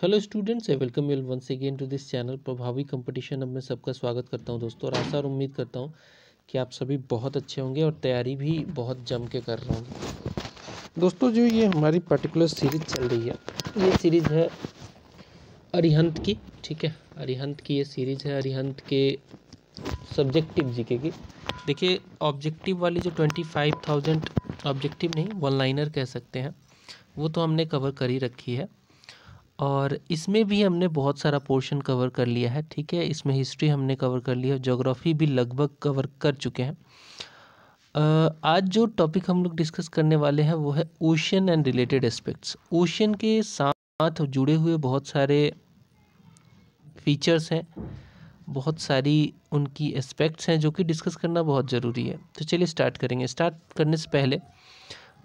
hello students I welcome you all once again to this channel Prabhavi competition अब मैं सबका स्वागत करता हूं दोस्तों और आशा और उम्मीद करता हूं कि आप सभी बहुत अच्छे होंगे और तैयारी भी बहुत जम के कर रहे होंगे दोस्तों जो ये हमारी पर्टिकुलर सीरीज़ चल रही है ये सीरीज़ है अरिहंत की ठीक है अरिहंत की ये सीरीज़ है अरिहंत के सब्जेक्टिव जी की देखिए ऑब्जेक्टिव वाली जो ट्वेंटी फाइव थाउजेंड ऑब्जेक्टिव नहीं वन लाइनर कह सकते हैं वो तो हमने कवर कर ही रखी है और इसमें भी हमने बहुत सारा पोर्शन कवर कर लिया है ठीक है इसमें हिस्ट्री हमने कवर कर ली है जोग्राफ़ी भी लगभग कवर कर चुके हैं आज जो टॉपिक हम लोग डिस्कस करने वाले हैं वो है ocean and related aspects ocean के साथ जुड़े हुए बहुत सारे फीचर्स हैं बहुत सारी उनकी एस्पेक्ट्स हैं जो कि डिस्कस करना बहुत ज़रूरी है तो चलिए स्टार्ट करेंगे स्टार्ट करने से पहले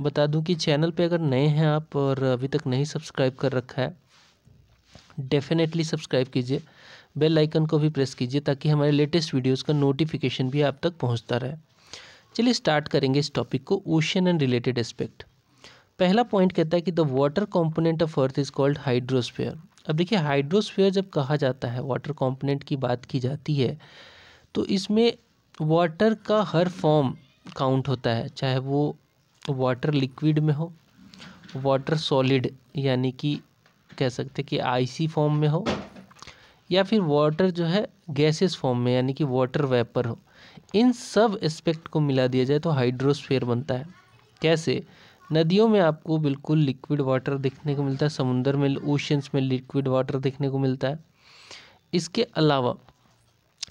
बता दूं कि चैनल पे अगर नए हैं आप और अभी तक नहीं सब्सक्राइब कर रखा है डेफिनेटली सब्सक्राइब कीजिए बेल आइकन को भी प्रेस कीजिए ताकि हमारे लेटेस्ट वीडियोस का नोटिफिकेशन भी आप तक पहुंचता रहे चलिए स्टार्ट करेंगे इस टॉपिक को ओशन एंड रिलेटेड एस्पेक्ट पहला पॉइंट कहता है कि the water component of earth is called hydrosphere अब देखिए हाइड्रोस्फेयर जब कहा जाता है वाटर कॉम्पोनेंट की बात की जाती है तो इसमें वाटर का हर फॉर्म काउंट होता है चाहे वो वाटर लिक्विड में हो वाटर सॉलिड यानी कि कह सकते कि आईसी फॉर्म में हो या फिर वाटर जो है गैसेस फॉर्म में यानी कि वाटर वेपर हो इन सब एस्पेक्ट को मिला दिया जाए तो हाइड्रोस्फेयर बनता है कैसे नदियों में आपको बिल्कुल लिक्विड वाटर देखने को मिलता है समुंदर में ओशंस में लिक्विड वाटर देखने को मिलता है इसके अलावा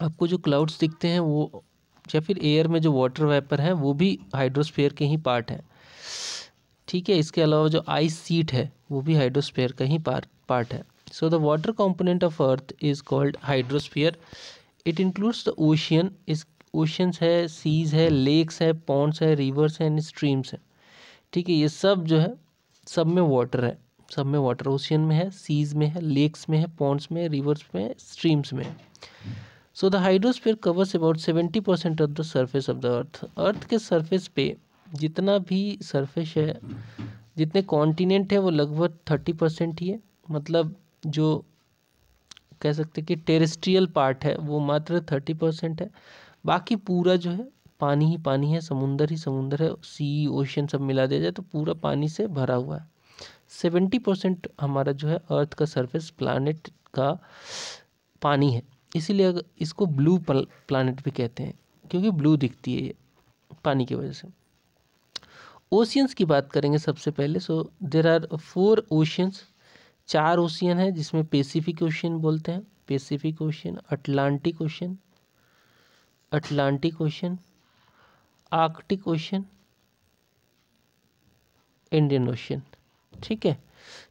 आपको जो क्लाउड्स दिखते हैं वो या फिर एयर में जो वाटर वेपर हैं वो भी हाइड्रोस्फेयर के ही पार्ट हैं ठीक है इसके अलावा जो आइस सीट है वो भी हाइड्रोस्फेयर का ही पार्ट है so the water component of earth is called hydrosphere it includes the ocean is oceans है सीज है लेक्स है पॉन्ड्स है रिवर्स है एंड स्ट्रीम्स है ठीक है ये सब जो है सब में वाटर है सब में वाटर ओशियन में है सीज में है लेक्स में है पॉन्ड्स में रिवर्स में स्ट्रीम्स में so the hydrosphere covers about seventy percent of the surface of the earth earth के सर्फेस पे जितना भी सरफेस है जितने कॉन्टिनेंट है वो लगभग थर्टी परसेंट ही है मतलब जो कह सकते कि टेरेस्ट्रियल पार्ट है वो मात्र थर्टी परसेंट है बाकी पूरा जो है पानी ही पानी है समुंदर ही समुंदर है सी ओशन सब मिला दिया जाए तो पूरा पानी से भरा हुआ है सेवेंटी परसेंट हमारा जो है अर्थ का सरफेस प्लानट का पानी है इसीलिए इसको ब्लू प्लानट भी कहते हैं क्योंकि ब्लू दिखती है ये पानी की वजह से ओशियंस की बात करेंगे सबसे पहले so there are four oceans चार ओशियन है जिसमें पेसिफिक ओशियन बोलते हैं Pacific Ocean Atlantic Ocean Atlantic Ocean Arctic Ocean Indian Ocean ठीक है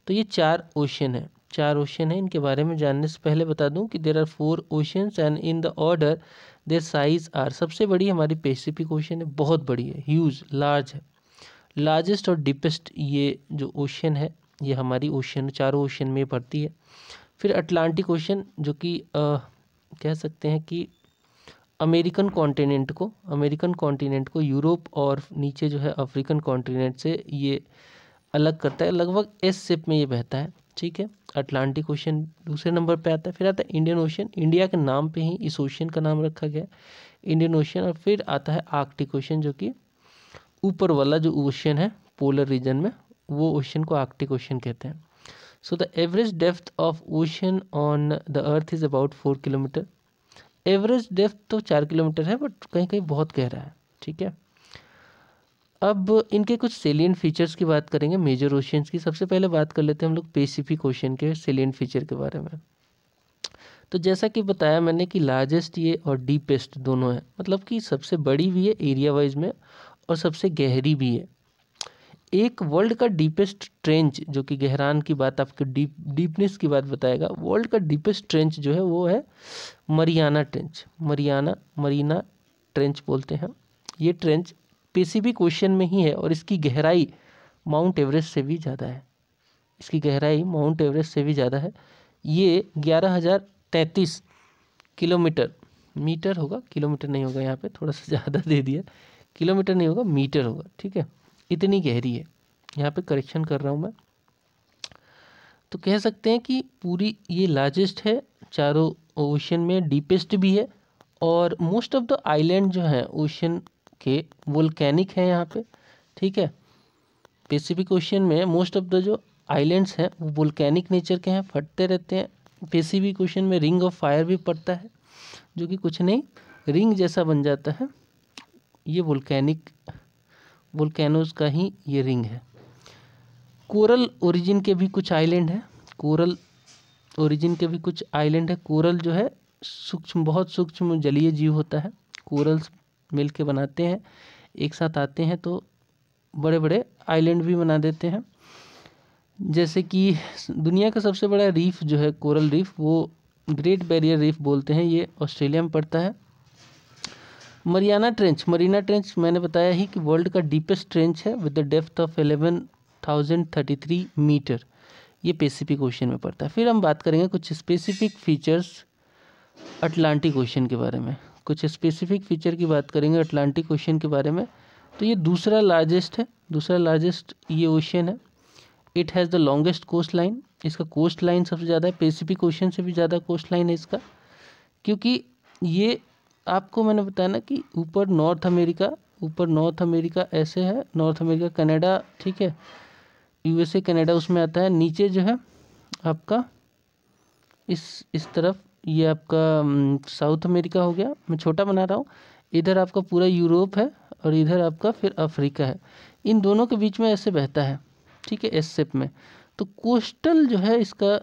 तो ये चार ओशियन है चार ओशियन है इनके बारे में जानने से पहले बता दूं कि there are four oceans and in the order their size are सबसे बड़ी हमारी पेसिफिक ओशियन है बहुत बड़ी है ह्यूज लार्ज है लार्जेस्ट और डीपेस्ट ये जो ओशन है ये हमारी ओशन चारों ओशन में पड़ती है फिर अटलांटिक ओशन जो कि कह सकते हैं कि अमेरिकन कॉन्टिनेंट को अमेरिकन कॉन्टिनेंट को यूरोप और नीचे जो है अफ्रीकन कॉन्टिनेंट से ये अलग करता है लगभग एस सेप में ये बहता है ठीक है अटलांटिक ओशन दूसरे नंबर पे आता है फिर आता है इंडियन ओशन इंडिया के नाम पे ही इस ओशन का नाम रखा गया है इंडियन ओशन और फिर आता है आर्कटिक ओशन जो कि ऊपर वाला जो ओशन है पोलर रीजन में वो ओशन को आर्कटिक ओशन कहते हैं so the average depth of ocean on the earth is about four kilometre average depth तो चार किलोमीटर है बट कहीं कहीं बहुत गहरा है ठीक है अब इनके कुछ सेलियन फीचर्स की बात करेंगे मेजर ओशियंस की सबसे पहले बात कर लेते हैं हम लोग पेसिफिक ओशन के सेलियन फीचर के बारे में तो जैसा कि बताया मैंने कि लार्जेस्ट ये और डीपेस्ट दोनों है मतलब कि सबसे बड़ी भी है एरिया वाइज में और सबसे गहरी भी है एक वर्ल्ड का डीपेस्ट ट्रेंच जो कि गहरान की बात आपके डीप डीपनेस की बात बताएगा वर्ल्ड का डीपेस्ट ट्रेंच जो है वो है Mariana Trench Mariana Marina Trench बोलते हैं ये ट्रेंच पेसिफिक ओशन में ही है और इसकी गहराई माउंट एवरेस्ट से भी ज़्यादा है इसकी गहराई माउंट एवरेस्ट से भी ज़्यादा है ये ग्यारह हज़ार तैंतीस किलोमीटर मीटर होगा किलोमीटर नहीं होगा यहाँ पे थोड़ा सा ज़्यादा दे दिया किलोमीटर नहीं होगा मीटर होगा ठीक है इतनी गहरी है यहाँ पे करेक्शन कर रहा हूँ मैं तो कह सकते हैं कि पूरी ये लार्जेस्ट है चारों ओशन में डीपेस्ट भी है और मोस्ट ऑफ द आइलैंड जो है ओशन के वोल्केनिक हैं यहाँ पे ठीक है पेसिफिक ओशन में मोस्ट ऑफ द जो आइलैंड्स हैं वो वोल्केनिक नेचर के हैं फटते रहते हैं पेसिफिक ओशन में रिंग ऑफ फायर भी पड़ता है जो कि कुछ नहीं रिंग जैसा बन जाता है ये वोल्केनिक वोल्केनोज का ही ये रिंग है कोरल ओरिजिन के भी कुछ आइलैंड है कोरल ओरिजिन के भी कुछ आइलैंड है कोरल जो है सूक्ष्म बहुत सूक्ष्म जलीय जीव होता है कोरल्स मिल के बनाते हैं एक साथ आते हैं तो बड़े बड़े आइलैंड भी बना देते हैं जैसे कि दुनिया का सबसे बड़ा रीफ जो है कोरल रीफ वो ग्रेट बैरियर रीफ बोलते हैं ये ऑस्ट्रेलिया में पड़ता है मरियाना ट्रेंच मरीना ट्रेंच मैंने बताया ही कि वर्ल्ड का डीपेस्ट ट्रेंच है with the depth of eleven thousand thirty three metre ये पेसिफिक ओशन में पड़ता है फिर हम बात करेंगे कुछ स्पेसिफिक फीचर्स अटलांटिक ओशन के बारे में कुछ स्पेसिफिक फीचर की बात करेंगे अटलांटिक ओशन के बारे में तो ये दूसरा लार्जेस्ट है दूसरा लार्जेस्ट ये ओशन है it has the longest coastline इसका कोस्ट लाइन सबसे ज़्यादा है पेसिफिक ओशन से भी ज़्यादा कोस्ट लाइन है इसका क्योंकि ये आपको मैंने बताया ना कि ऊपर नॉर्थ अमेरिका ऊपर नॉर्थ अमेरिका ऐसे है नॉर्थ अमेरिका कनाडा ठीक है यूएसए कनाडा उसमें आता है नीचे जो है आपका इस इस तरफ ये आपका साउथ अमेरिका हो गया मैं छोटा बना रहा हूँ इधर आपका पूरा यूरोप है और इधर आपका फिर अफ्रीका है इन दोनों के बीच में ऐसे बहता है ठीक है एस सेप में तो कोस्टल जो है इसका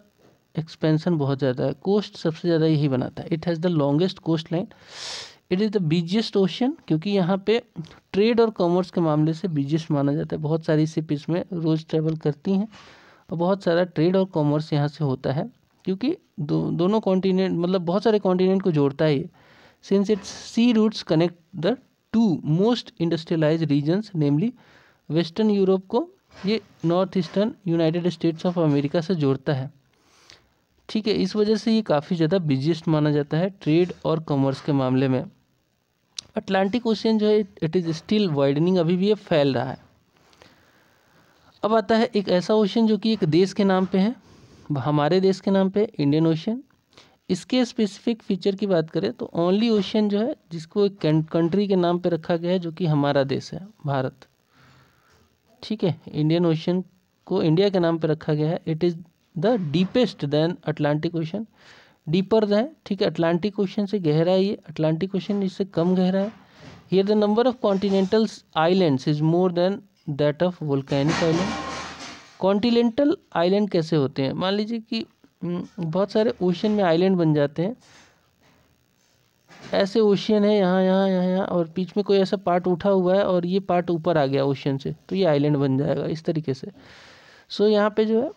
एक्सपेंसन बहुत ज़्यादा है कोस्ट सबसे ज़्यादा यही बनाता है it has the longest coastline it is the busiest ocean क्योंकि यहाँ पे ट्रेड और कॉमर्स के मामले से बिजिएस्ट माना जाता है बहुत सारी सिप इसमें रोज़ ट्रेवल करती हैं और बहुत सारा ट्रेड और कॉमर्स यहाँ से होता है क्योंकि दो दोनों कॉन्टीनेंट मतलब बहुत सारे कॉन्टीनेंट को जोड़ता है ये since it's sea routes connect the two most industrialise regions namely Western Europe को ये north eastern United States of America से जोड़ता है ठीक है इस वजह से ये काफ़ी ज़्यादा बिजिएस्ट माना जाता है ट्रेड और कॉमर्स के मामले में अटलांटिक ओशियन जो है इट इज़ स्टिल वाइडनिंग अभी भी ये फैल रहा है अब आता है एक ऐसा ओशियन जो कि एक देश के नाम पे है हमारे देश के नाम पे इंडियन ओशियन इसके स्पेसिफिक फीचर की बात करें तो ओनली ओशियन जो है जिसको एक कंट्री के नाम पे रखा गया है जो कि हमारा देश है भारत ठीक है इंडियन ओशियन को इंडिया के नाम पे रखा गया है it is the deepest than Atlantic Ocean deeper है ठीक है अटलांटिक ओशन से गहरा है ये अटलांटिक ओशन इससे कम गहरा है here the number of continental islands is more than that of volcanic island continental island कैसे होते हैं मान लीजिए कि हम्म, बहुत सारे ओशन में आइलैंड बन जाते हैं ऐसे ओशियन है यहाँ यहाँ यहाँ यहाँ और बीच में कोई ऐसा पार्ट उठा हुआ है और ये पार्ट ऊपर आ गया ओशियन से तो ये आइलैंड बन जाएगा इस तरीके से सो so, यहाँ पे जो है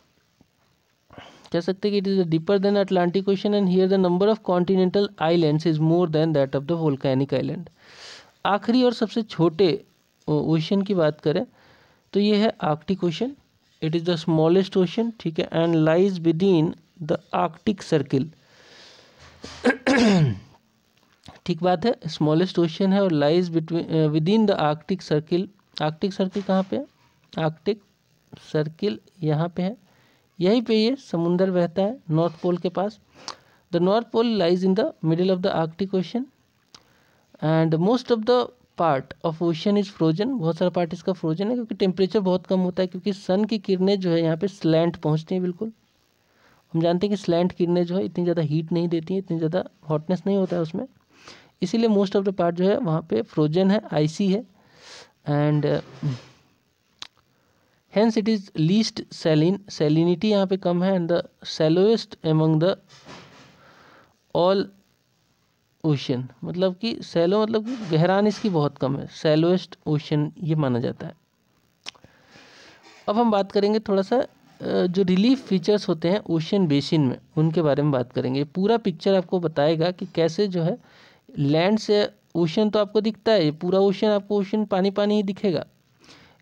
कह सकते हैं कि it is deeper than Atlantic Ocean and here the number of continental islands is more than that of the volcanic island आखिरी और सबसे छोटे ओशन की बात करें तो ये है Arctic Ocean it is the smallest ocean ठीक है and lies within the Arctic Circle ठीक बात है स्मॉलेस्ट ओशन है और lies between within the Arctic Circle Arctic Circle कहाँ पे है आर्कटिक सर्किल यहाँ पे है यहीं पे ये समुंदर बहता है नॉर्थ पोल के पास the North Pole lies in the middle of the Arctic Ocean and most of the part of ocean is frozen बहुत सारा पार्ट इसका फ्रोजन है क्योंकि टेम्परेचर बहुत कम होता है क्योंकि सन की किरणें जो है यहाँ पे स्लैंट पहुँचती हैं बिल्कुल हम जानते हैं कि स्लैंट किरणें जो है इतनी ज़्यादा हीट नहीं देती हैं इतनी ज़्यादा हॉटनेस नहीं होता है उसमें इसीलिए मोस्ट ऑफ द पार्ट जो है वहाँ पे फ्रोजन है आइसी है and hence it is least सेलिन सेलिनिटी यहाँ पे कम है and the shallowest among the all ocean मतलब कि सेलो मतलब कि गहरान इसकी बहुत कम है सेलोएस्ट ओशन ये माना जाता है अब हम बात करेंगे थोड़ा सा जो रिलीफ फीचर्स होते हैं ओशियन बेसिन में उनके बारे में बात करेंगे पूरा पिक्चर आपको बताएगा कि कैसे जो है लैंड से ओशन तो आपको दिखता है पूरा ओशन आपको ओशन पानी पानी ही दिखेगा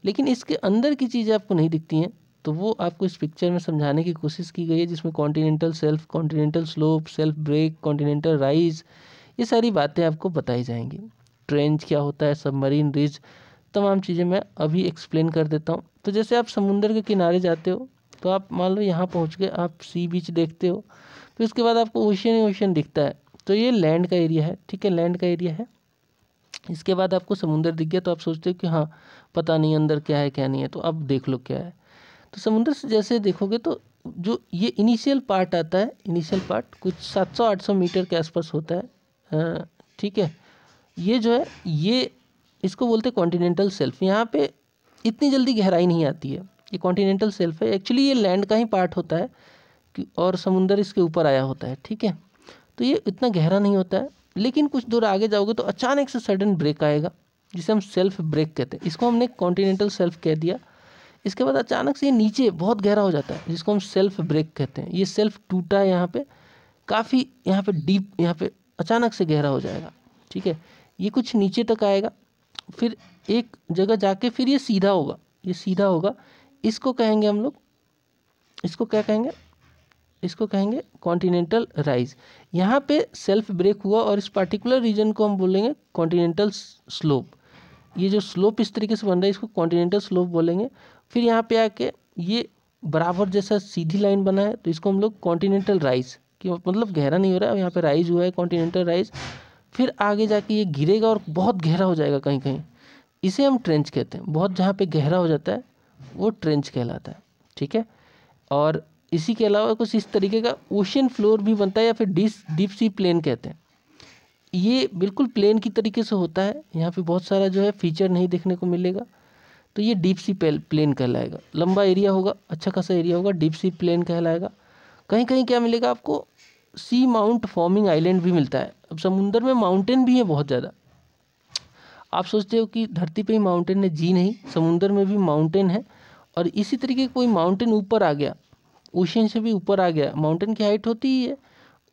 लेकिन इसके अंदर की चीज़ें आपको नहीं दिखती हैं तो वो आपको इस पिक्चर में समझाने की कोशिश की गई है जिसमें continental shelf continental slope shelf break continental rise ये सारी बातें आपको बताई जाएंगी ट्रेंच क्या होता है सबमरीन रिज तमाम चीज़ें मैं अभी एक्सप्लेन कर देता हूँ तो जैसे आप समुंदर के किनारे जाते हो तो आप मान लो यहाँ पहुँच गए आप सी बीच देखते हो फिर तो उसके बाद आपको ओशन ही ओशन दिखता है तो ये लैंड का एरिया है ठीक है लैंड का एरिया है इसके बाद आपको समुंदर दिख गया तो आप सोचते हो कि हाँ पता नहीं अंदर क्या है क्या नहीं है तो अब देख लो क्या है तो समुद्र से जैसे देखोगे तो जो ये इनिशियल पार्ट आता है इनिशियल पार्ट कुछ 700-800 मीटर के आसपास होता है ठीक है ये जो है ये इसको बोलते कॉन्टिनेंटल कॉन्टीनेंटल सेल्फ यहाँ पर इतनी जल्दी गहराई नहीं आती है ये कॉन्टीनेंटल सेल्फ है एक्चुअली ये लैंड का ही पार्ट होता है कि और समुंदर इसके ऊपर आया होता है ठीक है तो ये इतना गहरा नहीं होता है लेकिन कुछ दूर आगे जाओगे तो अचानक से सडन ब्रेक आएगा जिसे हम सेल्फ ब्रेक कहते हैं इसको हमने कॉन्टिनेंटल सेल्फ कह दिया इसके बाद अचानक से ये नीचे बहुत गहरा हो जाता है जिसको हम सेल्फ ब्रेक कहते हैं ये सेल्फ टूटा है यहाँ पे काफ़ी यहाँ पे डीप यहाँ पे अचानक से गहरा हो जाएगा ठीक है ये कुछ नीचे तक आएगा फिर एक जगह जाके फिर ये सीधा होगा ये सीधा होगा इसको कहेंगे हम लोग इसको क्या कहेंगे इसको कहेंगे कॉन्टिनेंटल राइज यहाँ पे सेल्फ ब्रेक हुआ और इस पार्टिकुलर रीजन को हम बोलेंगे कॉन्टिनेंटल स्लोप ये जो स्लोप इस तरीके से बन रहा है इसको कॉन्टिनेंटल स्लोप बोलेंगे फिर यहाँ पे आके ये बराबर जैसा सीधी लाइन बना है तो इसको हम लोग कॉन्टिनेंटल राइज कि मतलब गहरा नहीं हो रहा है यहाँ पे राइज हुआ है कॉन्टिनेंटल राइज फिर आगे जाके ये गिरेगा और बहुत गहरा हो जाएगा कहीं कहीं इसे हम ट्रेंच कहते हैं बहुत जहाँ पे गहरा हो जाता है वो ट्रेंच कहलाता है ठीक है और इसी के अलावा कुछ इस तरीके का ओशियन फ्लोर भी बनता है या फिर डिस डीप सी प्लेन कहते हैं ये बिल्कुल प्लेन की तरीके से होता है यहाँ पे बहुत सारा जो है फीचर नहीं देखने को मिलेगा तो ये डीप सी प्लेन कहलाएगा लंबा एरिया होगा अच्छा खासा एरिया होगा डीप सी प्लेन कहलाएगा कहीं कहीं क्या मिलेगा आपको सी माउंट फॉर्मिंग आइलैंड भी मिलता है अब समुंदर में माउंटेन भी है बहुत ज़्यादा आप सोचते हो कि धरती पे ही माउंटेन है जी नहीं समुंदर में भी माउंटेन है और इसी तरीके कोई माउंटेन ऊपर आ गया ओशन से भी ऊपर आ गया माउंटेन की हाइट होती ही है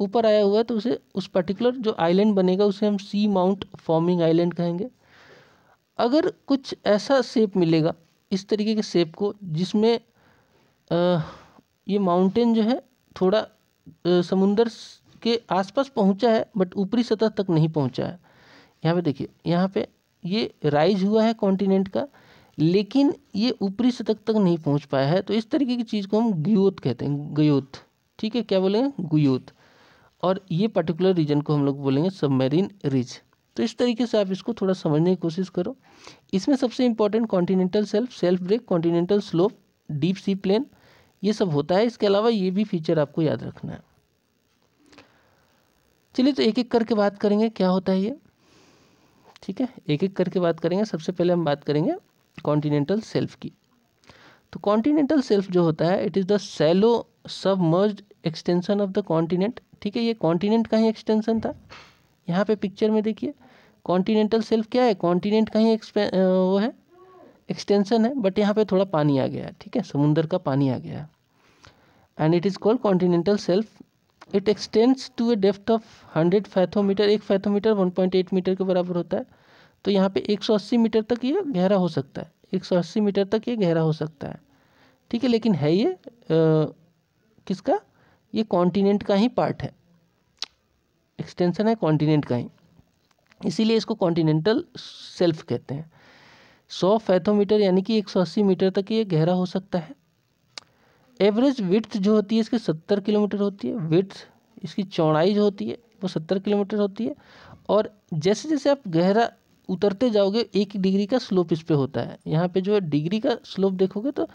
ऊपर आया हुआ है तो उसे उस पर्टिकुलर जो आइलैंड बनेगा उसे हम सी माउंट फॉर्मिंग आइलैंड कहेंगे अगर कुछ ऐसा सेप मिलेगा इस तरीके के सेप को जिसमें आ, ये माउंटेन जो है थोड़ा आ, समुंदर के आसपास पहुंचा है बट ऊपरी सतह तक नहीं पहुंचा है यहाँ पे देखिए यहाँ पे ये राइज हुआ है कॉन्टिनेंट का लेकिन ये ऊपरी सतह तक नहीं पहुंच पाया है तो इस तरीके की चीज़ को हम ग्योत कहते हैं गयोत ठीक है क्या बोलेंगे गुयोत और ये पर्टिकुलर रीजन को हम लोग बोलेंगे सबमरीन रिज तो इस तरीके से आप इसको थोड़ा समझने की कोशिश करो इसमें सबसे important continental shelf shelf break continental slope deep sea plain ये सब होता है इसके अलावा ये भी फीचर आपको याद रखना है चलिए तो एक एक करके बात करेंगे क्या होता है ये ठीक है एक एक करके बात करेंगे सबसे पहले हम बात करेंगे कॉन्टिनेंटल सेल्फ की तो कॉन्टिनेंटल सेल्फ जो होता है it is the shallow submerge extension of the continent ठीक है ये कॉन्टिनेंट का ही एक्सटेंशन था यहाँ पे पिक्चर में देखिए कॉन्टिनेंटल सेल्फ क्या है कॉन्टिनेंट का ही वो है एक्सटेंशन है बट यहाँ पे थोड़ा पानी आ गया है ठीक है समुंदर का पानी आ गया and it is called continental shelf it extends to a depth of hundred fathometer एक fathometer one point eight metre के बराबर होता है तो यहाँ पे एक सौ अस्सी मीटर तक ये गहरा हो सकता है एक सौ अस्सी मीटर तक ये गहरा हो सकता है ठीक है लेकिन है ये आ, किसका ये कॉन्टिनेंट का ही पार्ट है एक्सटेंशन है कॉन्टिनेंट का ही इसीलिए इसको कॉन्टिनेंटल सेल्फ कहते हैं सौ फैथोमीटर यानी कि एक सौ अस्सी मीटर तक ये गहरा हो सकता है एवरेज विथ जो होती है इसकी सत्तर किलोमीटर होती है विथ इसकी चौड़ाई जो होती है वो सत्तर किलोमीटर होती है और जैसे जैसे आप गहरा उतरते जाओगे एक डिग्री का स्लोप इस पर होता है यहाँ पे जो है डिग्री का स्लोप देखोगे तो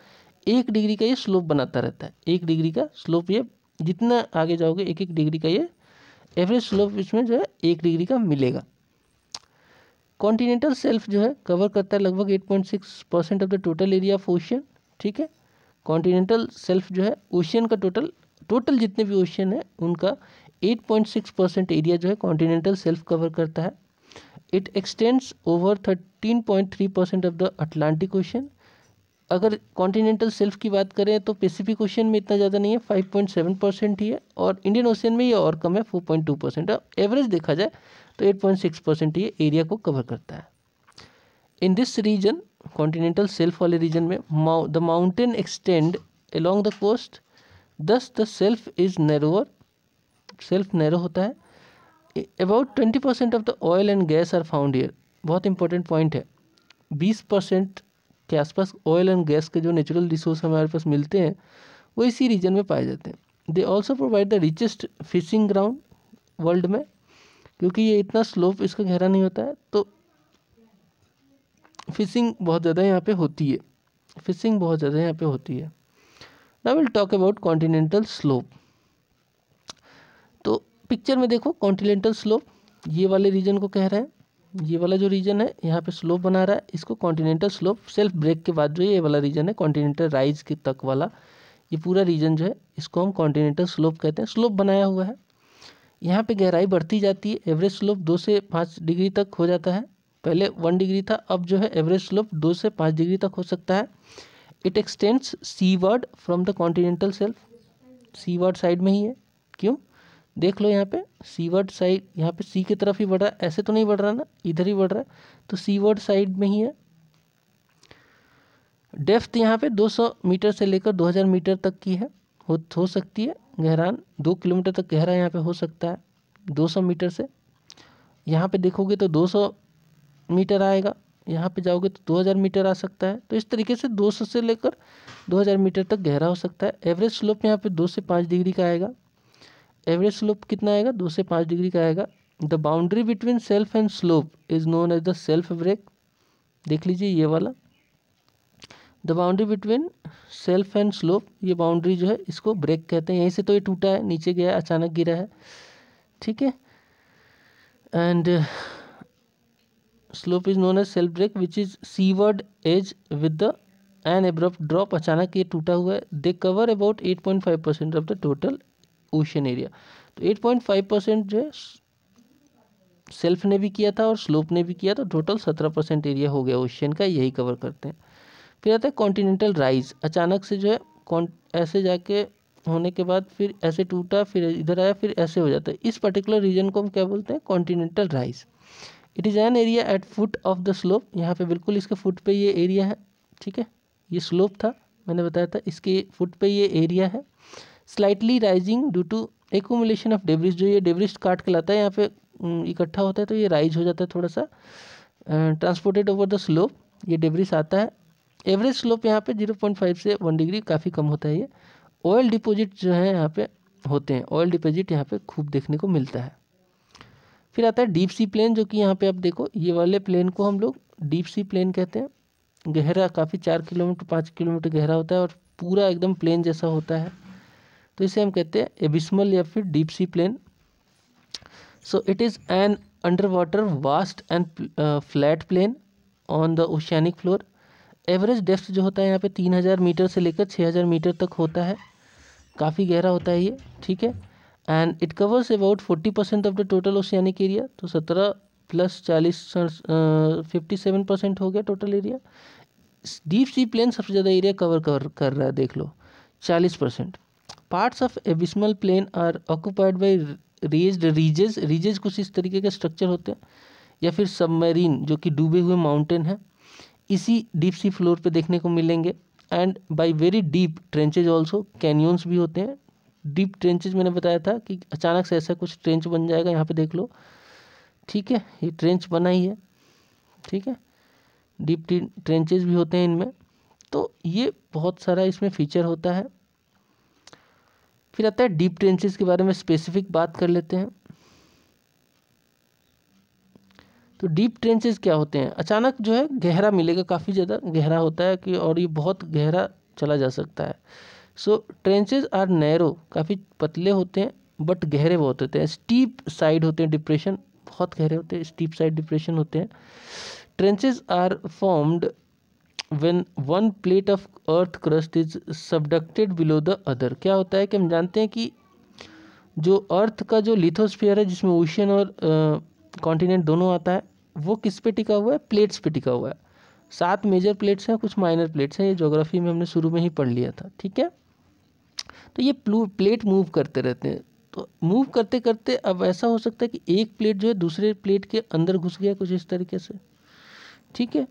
एक डिग्री का ये स्लोप बनाता रहता है एक डिग्री का स्लोप ये जितना आगे जाओगे एक एक डिग्री का ये एवरेज स्लोप इसमें जो है एक डिग्री का मिलेगा कॉन्टिनेंटल सेल्फ जो है कवर करता है लगभग eight point six percent of the total area of ocean ठीक है कॉन्टिनेंटल सेल्फ जो है ओशियन का टोटल टोटल जितने भी ओशियन है उनका eight point six percent area जो है कॉन्टिनेंटल सेल्फ कवर करता है it extends over thirteen point three percent of the Atlantic ocean अगर कॉन्टिनेंटल सेल्फ की बात करें तो पेसिफिक ओशन में इतना ज़्यादा नहीं है फाइव पॉइंट सेवन परसेंट ही है और इंडियन ओशन में ये और कम है four point two percent average देखा जाए तो एट पॉइंट सिक्स परसेंट ये एरिया को कवर करता है in this region continental shelf वाले रीजन में the mountain extend along the coast thus the shelf is narrower shelf narrow होता है twenty percent of the oil and gas are found here बहुत important point है बीस percent के आसपास oil and gas के जो नेचुरल रिसोर्स हमारे पास मिलते हैं वो इसी रीजन में पाए जाते हैं they also provide the richest fishing ground world में क्योंकि ये इतना स्लोप इसका गहरा नहीं होता है तो फिशिंग बहुत ज़्यादा यहाँ पे होती है फिशिंग बहुत ज़्यादा यहाँ पे होती है ना will talk about continental slope तो पिक्चर में देखो कॉन्टीनेंटल स्लोप ये वाले रीजन को कह रहे हैं ये वाला जो रीजन है यहाँ पे स्लोप बना रहा है इसको कॉन्टिनेंटल स्लोप सेल्फ ब्रेक के बाद जो ये वाला रीजन है कॉन्टिनेंटल राइज के तक वाला ये पूरा रीजन जो है इसको हम कॉन्टिनेंटल स्लोप कहते हैं स्लोप बनाया हुआ है यहाँ पे गहराई बढ़ती जाती है एवरेज स्लोप दो से पाँच डिग्री तक हो जाता है पहले वन डिग्री था अब जो है एवरेज स्लोप दो से पाँच डिग्री तक हो सकता है it extends seaward from the continental shelf seaward side में ही है क्यों देख लो यहाँ पे सीवर्ड साइड यहाँ पे सी की तरफ ही बढ़ रहा है ऐसे तो नहीं बढ़ रहा ना इधर ही बढ़ रहा है तो सीवर्ड साइड में ही है डेफ्थ यहाँ पे 200 मीटर से लेकर 2000 मीटर तक की है हो हो सकती है गहरान दो किलोमीटर तक गहरा यहाँ पे हो सकता है 200 मीटर से यहाँ पे देखोगे तो 200 मीटर आएगा यहाँ पे जाओगे तो 2000 मीटर आ सकता है तो इस तरीके से 200 से लेकर 2000 मीटर तक गहरा हो सकता है एवरेज स्लोप यहाँ पे दो से पाँच डिग्री का आएगा एवरेज स्लोप कितना आएगा दो से पाँच डिग्री का आएगा the boundary between shelf and slope is known as the shelf break देख लीजिए ये वाला the boundary between shelf and slope ये बाउंड्री जो है इसको ब्रेक कहते हैं यहीं से तो ये टूटा है नीचे गया अचानक गिरा है ठीक है and slope is known as shelf break which is seaward edge with the an abrupt drop अचानक ये टूटा हुआ है they cover about eight point five percent of the total ocean area तो 8.5 परसेंट जो है सेल्फ ने भी किया था और स्लोप ने भी किया तो टोटल 17 परसेंट एरिया हो गया ओशियन का यही कवर करते हैं फिर आता है कॉन्टिनेंटल राइज अचानक से जो है ऐसे जाके होने के बाद फिर ऐसे टूटा फिर इधर आया फिर ऐसे हो जाता है इस पर्टिकुलर रीजन को हम क्या बोलते हैं continental rise it is an area at foot of the slope यहाँ पे बिल्कुल इसके फुट पे ये एरिया है ठीक है ये स्लोप था मैंने बताया था इसके फुट पे ये एरिया है slightly rising due to accumulation of debris जो ये डेवरिज काट के लाता है यहाँ पे इकट्ठा होता है तो ये राइज हो जाता है थोड़ा सा ट्रांसपोर्टेड ओवर द स्लोप ये डेवरिज आता है एवरेज स्लोप यहाँ पे जीरो पॉइंट फाइव से वन डिग्री काफ़ी कम होता है ये ऑयल डिपोजिट जो है यहाँ पे होते हैं ऑयल डिपोजिट यहाँ पे खूब देखने को मिलता है फिर आता है डीप सी प्लेन जो कि यहाँ पे आप देखो ये वाले प्लेन को हम लोग डीप सी प्लेन कहते हैं गहरा काफ़ी चार किलोमीटर पाँच किलोमीटर गहरा होता है और पूरा एकदम प्लेन जैसा होता है तो इसे हम कहते हैं एबिस्मल या फिर deep sea plain so it is an underwater vast and flat plain on the oceanic floor average depth जो होता है यहाँ पे तीन हज़ार मीटर से लेकर छः हज़ार मीटर तक होता है काफ़ी गहरा होता है ये ठीक है and it covers about forty percent of the total oceanic area तो सत्रह प्लस चालीस फिफ्टी सेवन परसेंट हो गया total area deep sea plain सबसे ज़्यादा एरिया कवर कवर कर रहा है देख लो चालीस percent parts of abysmal plain are occupied by ridge ridges ridges कुछ इस तरीके के स्ट्रक्चर होते हैं या फिर सबमरीन जो कि डूबे हुए माउंटेन है इसी डीप सी फ्लोर पे देखने को मिलेंगे and by very deep trenches also canyons भी होते हैं डीप ट्रेंचेज मैंने बताया था कि अचानक से ऐसा कुछ ट्रेंच बन जाएगा यहाँ पे देख लो ठीक है ये ट्रेंच बना ही है ठीक है डीप ट्रेंचेज भी होते हैं इनमें तो ये बहुत सारा इसमें फीचर होता है फिर आता है डीप ट्रेंचेस के बारे में स्पेसिफिक बात कर लेते हैं तो डीप ट्रेंचेस क्या होते हैं अचानक जो है गहरा मिलेगा काफ़ी ज़्यादा गहरा होता है कि और ये बहुत गहरा चला जा सकता है सो ट्रेंसेज आर नैरो काफ़ी पतले होते हैं बट गहरे बहुत होते हैं स्टीप साइड होते हैं डिप्रेशन बहुत गहरे होते हैं स्टीप साइड डिप्रेशन होते हैं trenches are formed when one plate of earth crust is subducted below the other क्या होता है कि हम जानते हैं कि जो अर्थ का जो लिथोस्फियर है जिसमें ओशियन और कॉन्टिनेंट दोनों आता है वो किस पे टिका हुआ है प्लेट्स पे टिका हुआ है सात मेजर प्लेट्स हैं कुछ माइनर प्लेट्स हैं ये जोग्राफी में हमने शुरू में ही पढ़ लिया था ठीक है तो ये प्लेट मूव करते रहते हैं तो मूव करते करते अब ऐसा हो सकता है कि एक प्लेट जो है दूसरे प्लेट के अंदर घुस गया कुछ इस तरीके से ठीक है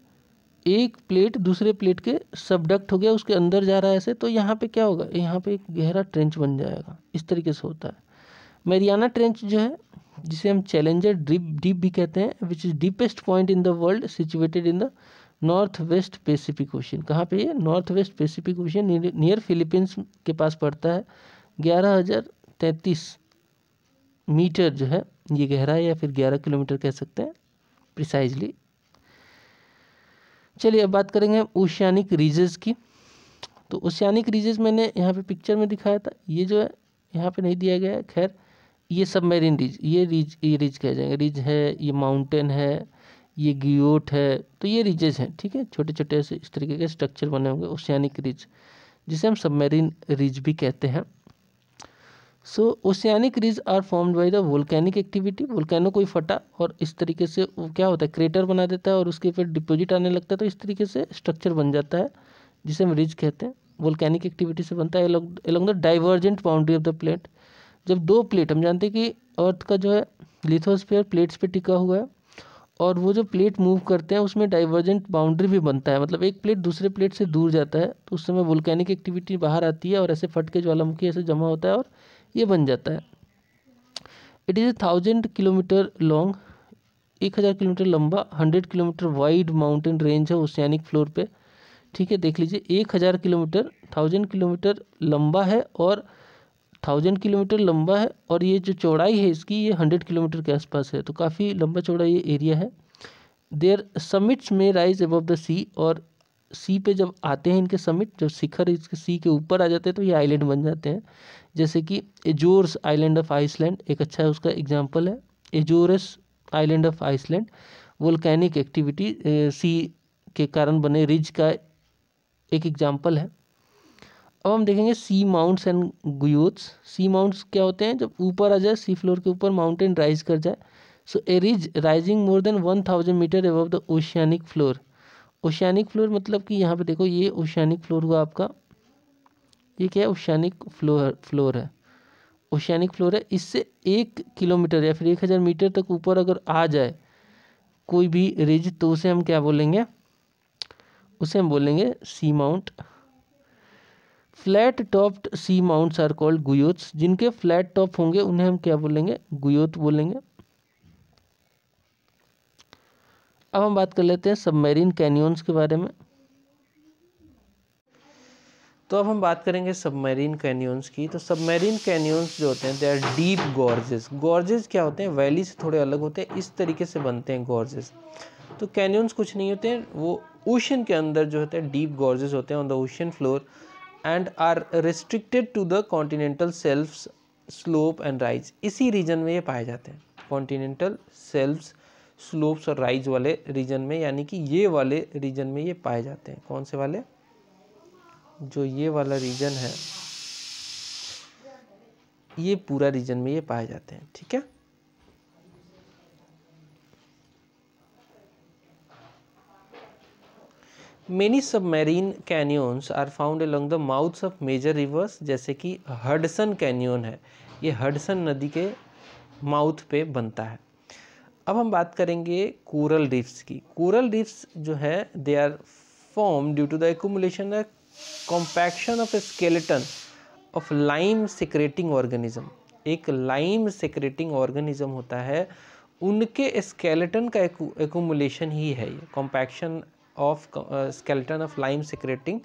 एक प्लेट दूसरे प्लेट के सबडक्ट हो गया उसके अंदर जा रहा है ऐसे तो यहाँ पे क्या होगा यहाँ पे एक गहरा ट्रेंच बन जाएगा इस तरीके से होता है मेरियाना ट्रेंच जो है जिसे हम चैलेंजर ड्रिप डीप भी कहते हैं which is deepest point in the world situated in the north west Pacific ocean कहाँ पे ये north west Pacific ocean near Philippines के पास पड़ता है ग्यारह हज़ार तैंतीस मीटर जो है ये गहरा है या फिर ग्यारह किलोमीटर कह सकते हैं प्रिसाइजली चलिए अब बात करेंगे ओशियानिक रीजेज की तो ओशियानिक रीजेज मैंने यहाँ पे पिक्चर में दिखाया था ये जो है यहाँ पे नहीं दिया गया है खैर ये सबमेरिन रीज ये रीज ये रीज कह जाएंगे रीज है ये माउंटेन है ये गियोट है तो ये रीजेस हैं ठीक है छोटे छोटे ऐसे इस तरीके के स्ट्रक्चर बने होंगे ओशियानिक रीज जिसे हम सब रीज भी कहते हैं so oceanic ridge are formed by the volcanic activity volcano कोई फटा और इस तरीके से वो क्या होता है क्रेटर बना देता है और उसके फिर डिपोजिट आने लगता है तो इस तरीके से स्ट्रक्चर बन जाता है जिसे हम रिज कहते हैं वोल्केनिक एक्टिविटी से बनता है along the divergent boundary of the plate जब दो प्लेट हम जानते हैं कि अर्थ का जो है लिथोस्फेयर प्लेट्स पर टिका हुआ है और वो जो प्लेट मूव करते हैं उसमें डाइवर्जेंट बाउंड्री भी बनता है मतलब एक प्लेट दूसरे प्लेट से दूर जाता है तो उस समय वोल्केनिक एक्टिविटी बाहर आती है और ऐसे फट के ज्वालामुखी ऐसे जमा होता है और ये बन जाता है it is a thousand kilometre long एक हज़ार किलोमीटर लंबा hundred kilometre wide mountain range है ओशियानिक फ्लोर पे ठीक है देख लीजिए एक हज़ार किलोमीटर थाउजेंड किलोमीटर लंबा है और थाउजेंड किलोमीटर लंबा है और ये जो चौड़ाई है इसकी ये हंड्रेड किलोमीटर के आसपास है तो काफ़ी लंबा चौड़ा ये एरिया है their summits may rise above the sea और सी पे जब आते हैं इनके समिट जब शिखर इसके सी के ऊपर आ जाते हैं तो ये आइलैंड बन जाते हैं जैसे कि एजोर्स आइलैंड ऑफ आइसलैंड एक अच्छा उसका एग्जाम्पल है Azores island of Iceland volcanic activity सी के कारण बने रिज का एक एग्जाम्पल है अब हम देखेंगे seamounts and guyots seamounts क्या होते हैं जब ऊपर आ जाए सी फ्लोर के ऊपर माउंटेन राइज कर जाए so a ridge rising more than one thousand metre above the oceanic floor oceanic floor मतलब कि यहाँ पे देखो ये ओशियानिक फ्लोर हुआ आपका ये क्या है ओशैनिक फ्लोर फ्लोर है ओशियानिक फ्लोर है इससे एक किलोमीटर या फिर एक हज़ार मीटर तक ऊपर अगर आ जाए कोई भी रिज तो उसे हम क्या बोलेंगे उसे हम बोलेंगे seamount flat topped seamounts are called guyots जिनके फ्लैट टॉप होंगे उन्हें हम क्या बोलेंगे गुयोत बोलेंगे अब हम बात कर लेते हैं सबमेरीन कैनियंस के बारे में तो अब हम बात करेंगे सबमरीन कैनियंस की तो सबमरीन कैनियंस जो होते हैं they are deep gorges gorges क्या होते हैं वैली से थोड़े अलग होते हैं इस तरीके से बनते हैं गॉर्जेस तो कैनियंस कुछ नहीं होते हैं वो ओशन के अंदर जो होते हैं डीप गॉर्जेस होते हैं on the ocean floor and are restricted to the continental shelfs slope and rise इसी रीजन में ये पाए जाते हैं कॉन्टीनेंटल सेल्फ्स स्लोप्स और राइज वाले रीजन में यानी कि ये वाले रीजन में ये पाए जाते हैं कौन से वाले जो ये वाला रीजन है ये पूरा रीजन में ये पाए जाते हैं ठीक है many submarine canyons are found along the mouths of major rivers जैसे कि हडसन कैनियन है ये हडसन नदी के माउथ पे बनता है अब हम बात करेंगे कोरल रिफ्स की कोरल रिफ्स जो है they are form due to the accumulation compaction of skeleton of lime secreting organism एक लाइम सिक्रेटिंग ऑर्गेनिज्म होता है उनके स्केलेटन का एकोमुलेशन ही है ये compaction of skeleton of lime secreting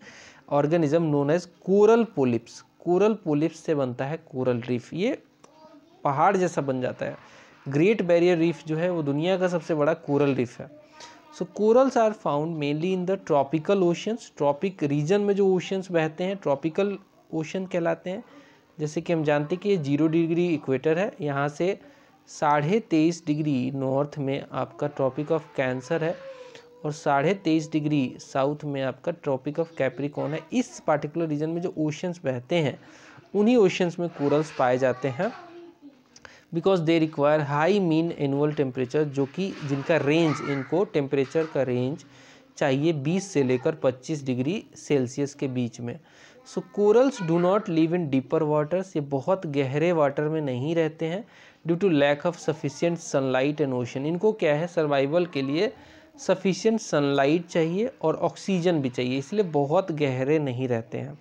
organism known as coral polyps coral polyps से बनता है कोरल रीफ ये पहाड़ जैसा बन जाता है ग्रेट बैरियर रीफ जो है वो दुनिया का सबसे बड़ा कोरल रीफ है so corals are found mainly in the tropical oceans tropic region में जो ओशंस बहते हैं ट्रॉपिकल ओशन कहलाते हैं जैसे कि हम जानते हैं कि ये जीरो डिग्री इक्वेटर है यहाँ से साढ़े तेईस डिग्री नॉर्थ में आपका ट्रॉपिक ऑफ कैंसर है और साढ़े तेईस डिग्री साउथ में आपका ट्रॉपिक ऑफ कैप्रिकॉन है इस पार्टिकुलर रीजन में जो ओशंस बहते हैं उन्हीं ओशंस में कोरल्स पाए जाते हैं because they require high mean annual temperature जो कि जिनका रेंज इनको टेम्परेचर का रेंज चाहिए 20 से लेकर 25 डिग्री सेल्सियस के बीच में so corals do not live in deeper waters ये बहुत गहरे वाटर में नहीं रहते हैं due to lack of sufficient sunlight and ocean इनको क्या है सर्वाइवल के लिए सफिशियंट सनलाइट चाहिए और ऑक्सीजन भी चाहिए इसलिए बहुत गहरे नहीं रहते हैं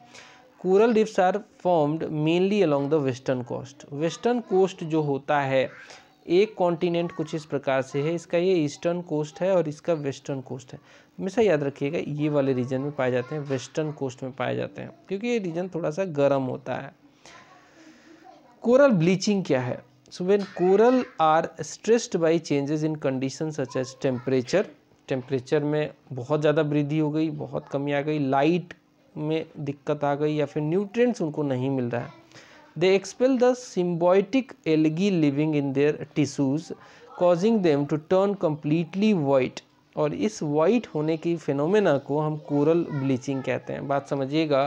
coral reefs are formed mainly along the western coast western coast जो होता है एक कॉन्टिनेंट कुछ इस प्रकार से है इसका ये ईस्टर्न कोस्ट है और इसका वेस्टर्न कोस्ट है हमेशा याद रखिएगा ये वाले रीजन में पाए जाते हैं वेस्टर्न कोस्ट में पाए जाते हैं क्योंकि ये रीजन थोड़ा सा गर्म होता है कोरल ब्लीचिंग क्या है so when coral are stressed by changes in condition such as temperature temperature में बहुत ज़्यादा वृद्धि हो गई बहुत कमी आ गई लाइट में दिक्कत आ गई या फिर न्यूट्रिएंट्स उनको नहीं मिल रहा है they expel the symbiotic algae living in their tissues causing them to turn completely white और इस वाइट होने की फिनोमेना को हम कोरल ब्लीचिंग कहते हैं बात समझिएगा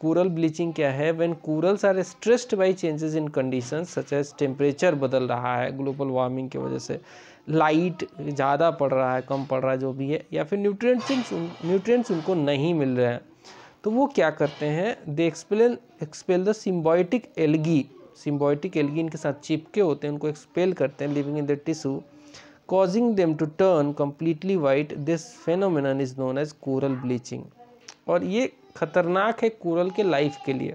कोरल ब्लीचिंग क्या है when corals are stressed by changes in condition such as temperature बदल रहा है ग्लोबल वार्मिंग की वजह से लाइट ज़्यादा पड़ रहा है कम पड़ रहा है जो भी है या फिर न्यूट्रिएंट्स न्यूट्रिएंट्स उनको नहीं मिल रहे हैं तो वो क्या करते हैं they expel expel the symbiotic algae symbiotic algae इनके साथ चिपके होते हैं उनको एक्सपेल करते हैं living in the tissue causing them to turn completely white this phenomenon is known as coral bleaching और ये खतरनाक है कोरल के लाइफ के लिए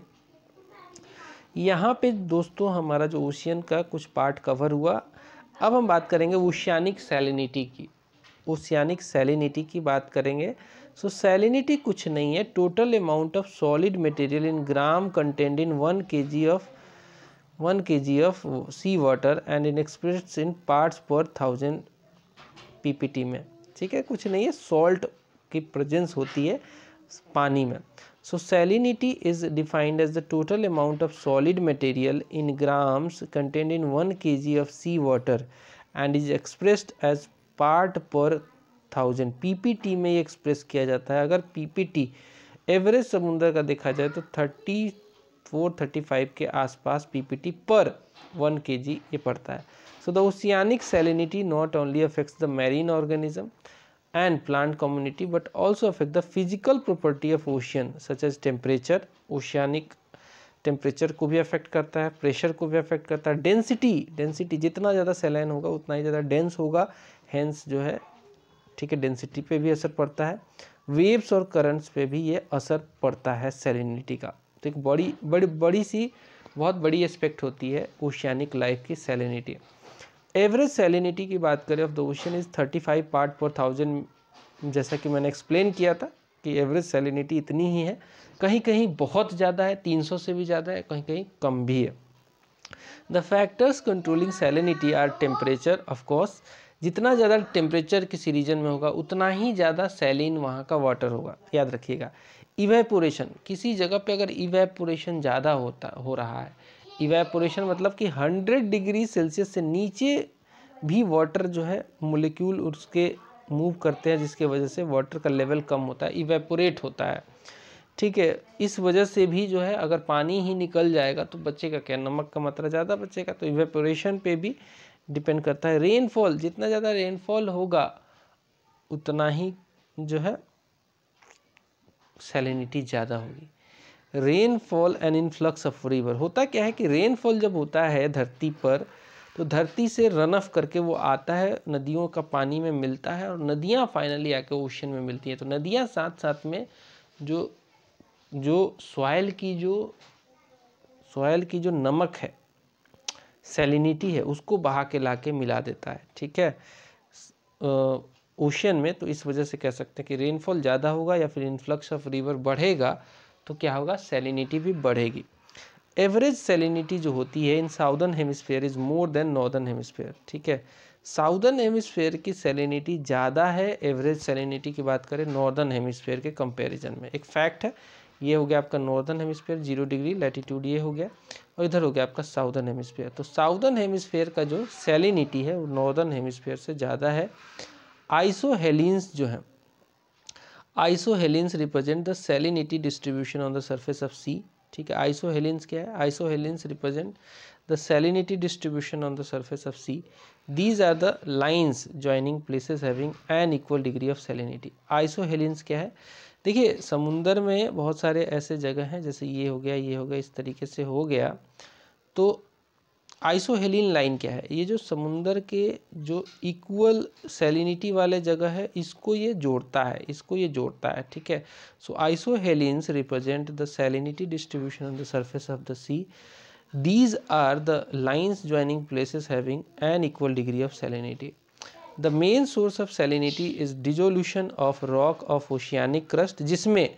यहाँ पे दोस्तों हमारा जो ओशियन का कुछ पार्ट कवर हुआ अब हम बात करेंगे ओशियानिक सैलिनिटी की ओशियानिक सैलिनिटी की बात करेंगे सो सैलिनिटी कुछ नहीं है total amount of solid material in gram content in one K G of one K G of sea water and in express in parts per thousand P में ठीक है कुछ नहीं है सॉल्ट की प्रेजेंस होती है पानी में so salinity is defined as the total amount of solid material in grams content in one K G of sea water and is expressed as part per thousand PPT में ये express किया जाता है अगर पीपीटी एवरेज समुद्र का देखा जाए तो थर्टी फोर थर्टी फाइव के आसपास पीपीटी पर वन के जी ये पड़ता है so the oceanic salinity not only affects the marine organism and plant community but also affect the physical property of ocean such as temperature oceanic temperature को भी affect करता है प्रेशर को भी अफेक्ट करता है डेंसिटी डेंसिटी जितना ज़्यादा सेलाइन होगा उतना ही ज़्यादा डेंस होगा हैंस जो है ठीक है डेंसिटी पे भी असर पड़ता है वेव्स और करंट्स पे भी ये असर पड़ता है सेलिनिटी का तो एक बड़ी बड़ी बड़ी सी बहुत बड़ी एस्पेक्ट होती है ओशियानिक लाइफ की सेलिनिटी एवरेज सेलिनिटी की बात करें of the ocean is thirty five part per thousand जैसा कि मैंने एक्सप्लेन किया था कि एवरेज सेलिनिटी इतनी ही है कहीं कहीं बहुत ज़्यादा है तीन से भी ज़्यादा है कहीं कहीं कम भी है the factors controlling salinity are temperature of course जितना ज़्यादा टेम्परेचर किसी रीजन में होगा उतना ही ज़्यादा सैलिन वहाँ का वाटर होगा याद रखिएगा इवेपोरेशन किसी जगह पे अगर इवेपोरेशन ज़्यादा होता हो रहा है इवेपोरेशन मतलब कि 100 डिग्री सेल्सियस से नीचे भी वाटर जो है मोलिक्यूल उसके मूव करते हैं जिसके वजह से वाटर का लेवल कम होता है इवेपोरेट होता है ठीक है इस वजह से भी जो है अगर पानी ही निकल जाएगा तो बच्चे का क्या नमक का मात्रा ज़्यादा बचेगा तो इवेपोरेशन पे भी डिपेंड करता है रेनफॉल जितना ज़्यादा रेनफॉल होगा उतना ही जो है सैलिनिटी ज़्यादा होगी rainfall and influx of river होता क्या है कि रेनफॉल जब होता है धरती पर तो धरती से रन ऑफ करके वो आता है नदियों का पानी में मिलता है और नदियाँ फाइनली आके ओशन में मिलती हैं तो नदियाँ साथ साथ में जो जो सॉयल की जो सॉयल की जो नमक है सेलिनिटी है उसको बहा के ला के मिला देता है ठीक है ओशन में तो इस वजह से कह सकते हैं कि रेनफॉल ज़्यादा होगा या फिर इन्फ्लक्स ऑफ रिवर बढ़ेगा तो क्या होगा सेलिनिटी भी बढ़ेगी एवरेज सेलिनिटी जो होती है in southern hemisphere is more than northern hemisphere ठीक है साउदर्न हेमिसफेयर की सेलिनिटी ज़्यादा है एवरेज सेलिनिटी की बात करें नॉर्दर्न हेमिसफेयर के कंपेरिजन में एक फैक्ट है ये हो गया आपका northern hemisphere zero degree latitude ये हो गया और इधर हो गया आपका साउदर्न हेमिसफेयर तो साउदर्न हेमिसफेयर का जो सेलिनिटी है वो नॉर्दर्न हेमिसफेयर से ज़्यादा है आइसोहेलिन्स जो हैं isohalines represent the salinity distribution on the surface of sea ठीक है आइसोहेलिन्स क्या है isohalines represent the salinity distribution on the surface of sea these are the lines joining places having an equal degree of salinity isohalines क्या है देखिए समुंदर में बहुत सारे ऐसे जगह हैं जैसे ये हो गया ये हो गया इस तरीके से हो गया तो आइसोहेलिन लाइन क्या है ये जो समुंदर के जो इक्वल सेलिनिटी वाले जगह है इसको ये जोड़ता है इसको ये जोड़ता है ठीक है so isohalines represent the salinity distribution on the surface of the sea these are the lines joining places having an equal degree of salinity the main source of salinity is dissolution of rock of oceanic crust जिसमें